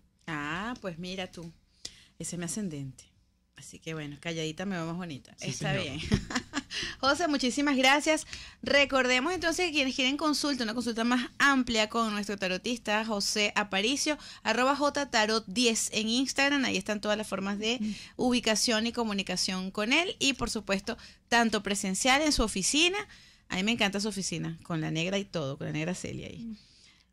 Ah, pues mira tú, ese es mi ascendente. Así que bueno, calladita me va más bonita. Está bien. José, muchísimas gracias. Recordemos entonces que quienes quieren consulta, una consulta más amplia con nuestro tarotista José Aparicio, arroba jtarot10 en Instagram. Ahí están todas las formas de ubicación y comunicación con él. Y por supuesto, tanto presencial en su oficina. A mí me encanta su oficina, con la negra y todo, con la negra Celia ahí.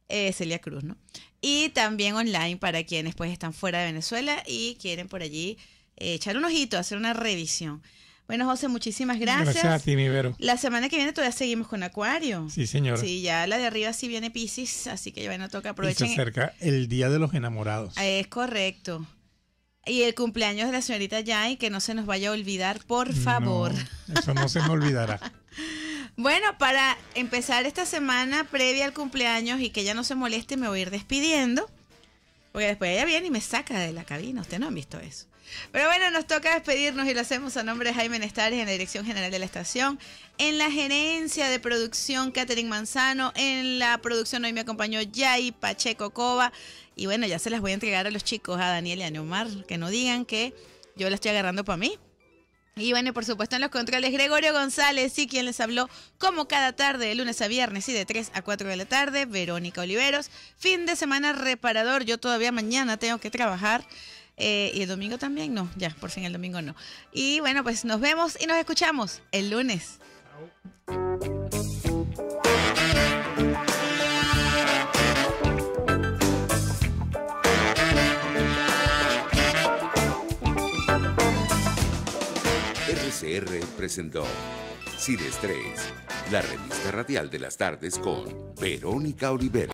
Eh, Celia Cruz, ¿no? Y también online para quienes pues están fuera de Venezuela y quieren por allí eh, echar un ojito, hacer una revisión. Bueno, José, muchísimas gracias. Gracias a La semana que viene todavía seguimos con Acuario. Sí, señor. Sí, ya la de arriba sí viene Pisces, así que ya bueno, toca aprovechar. Se acerca el Día de los Enamorados. Ah, es correcto. Y el cumpleaños de la señorita Jai, que no se nos vaya a olvidar, por favor. eso no se me olvidará. Bueno, para empezar esta semana previa al cumpleaños y que ella no se moleste, me voy a ir despidiendo. Porque después ella viene y me saca de la cabina. Ustedes no han visto eso. Pero bueno, nos toca despedirnos y lo hacemos a nombre de Jaime Nestares en la dirección general de la estación, en la gerencia de producción Catherine Manzano, en la producción hoy me acompañó Yay Pacheco Cova. Y bueno, ya se las voy a entregar a los chicos, a Daniel y a Neomar, que no digan que yo la estoy agarrando para mí. Y bueno, por supuesto en los controles Gregorio González, sí, quien les habló como cada tarde, de lunes a viernes y de 3 a 4 de la tarde, Verónica Oliveros. Fin de semana reparador, yo todavía mañana tengo que trabajar. Eh, y el domingo también, no, ya, por fin el domingo no. Y bueno, pues nos vemos y nos escuchamos el lunes. presentó Sin Estrés, la revista radial de las tardes con Verónica Olivera.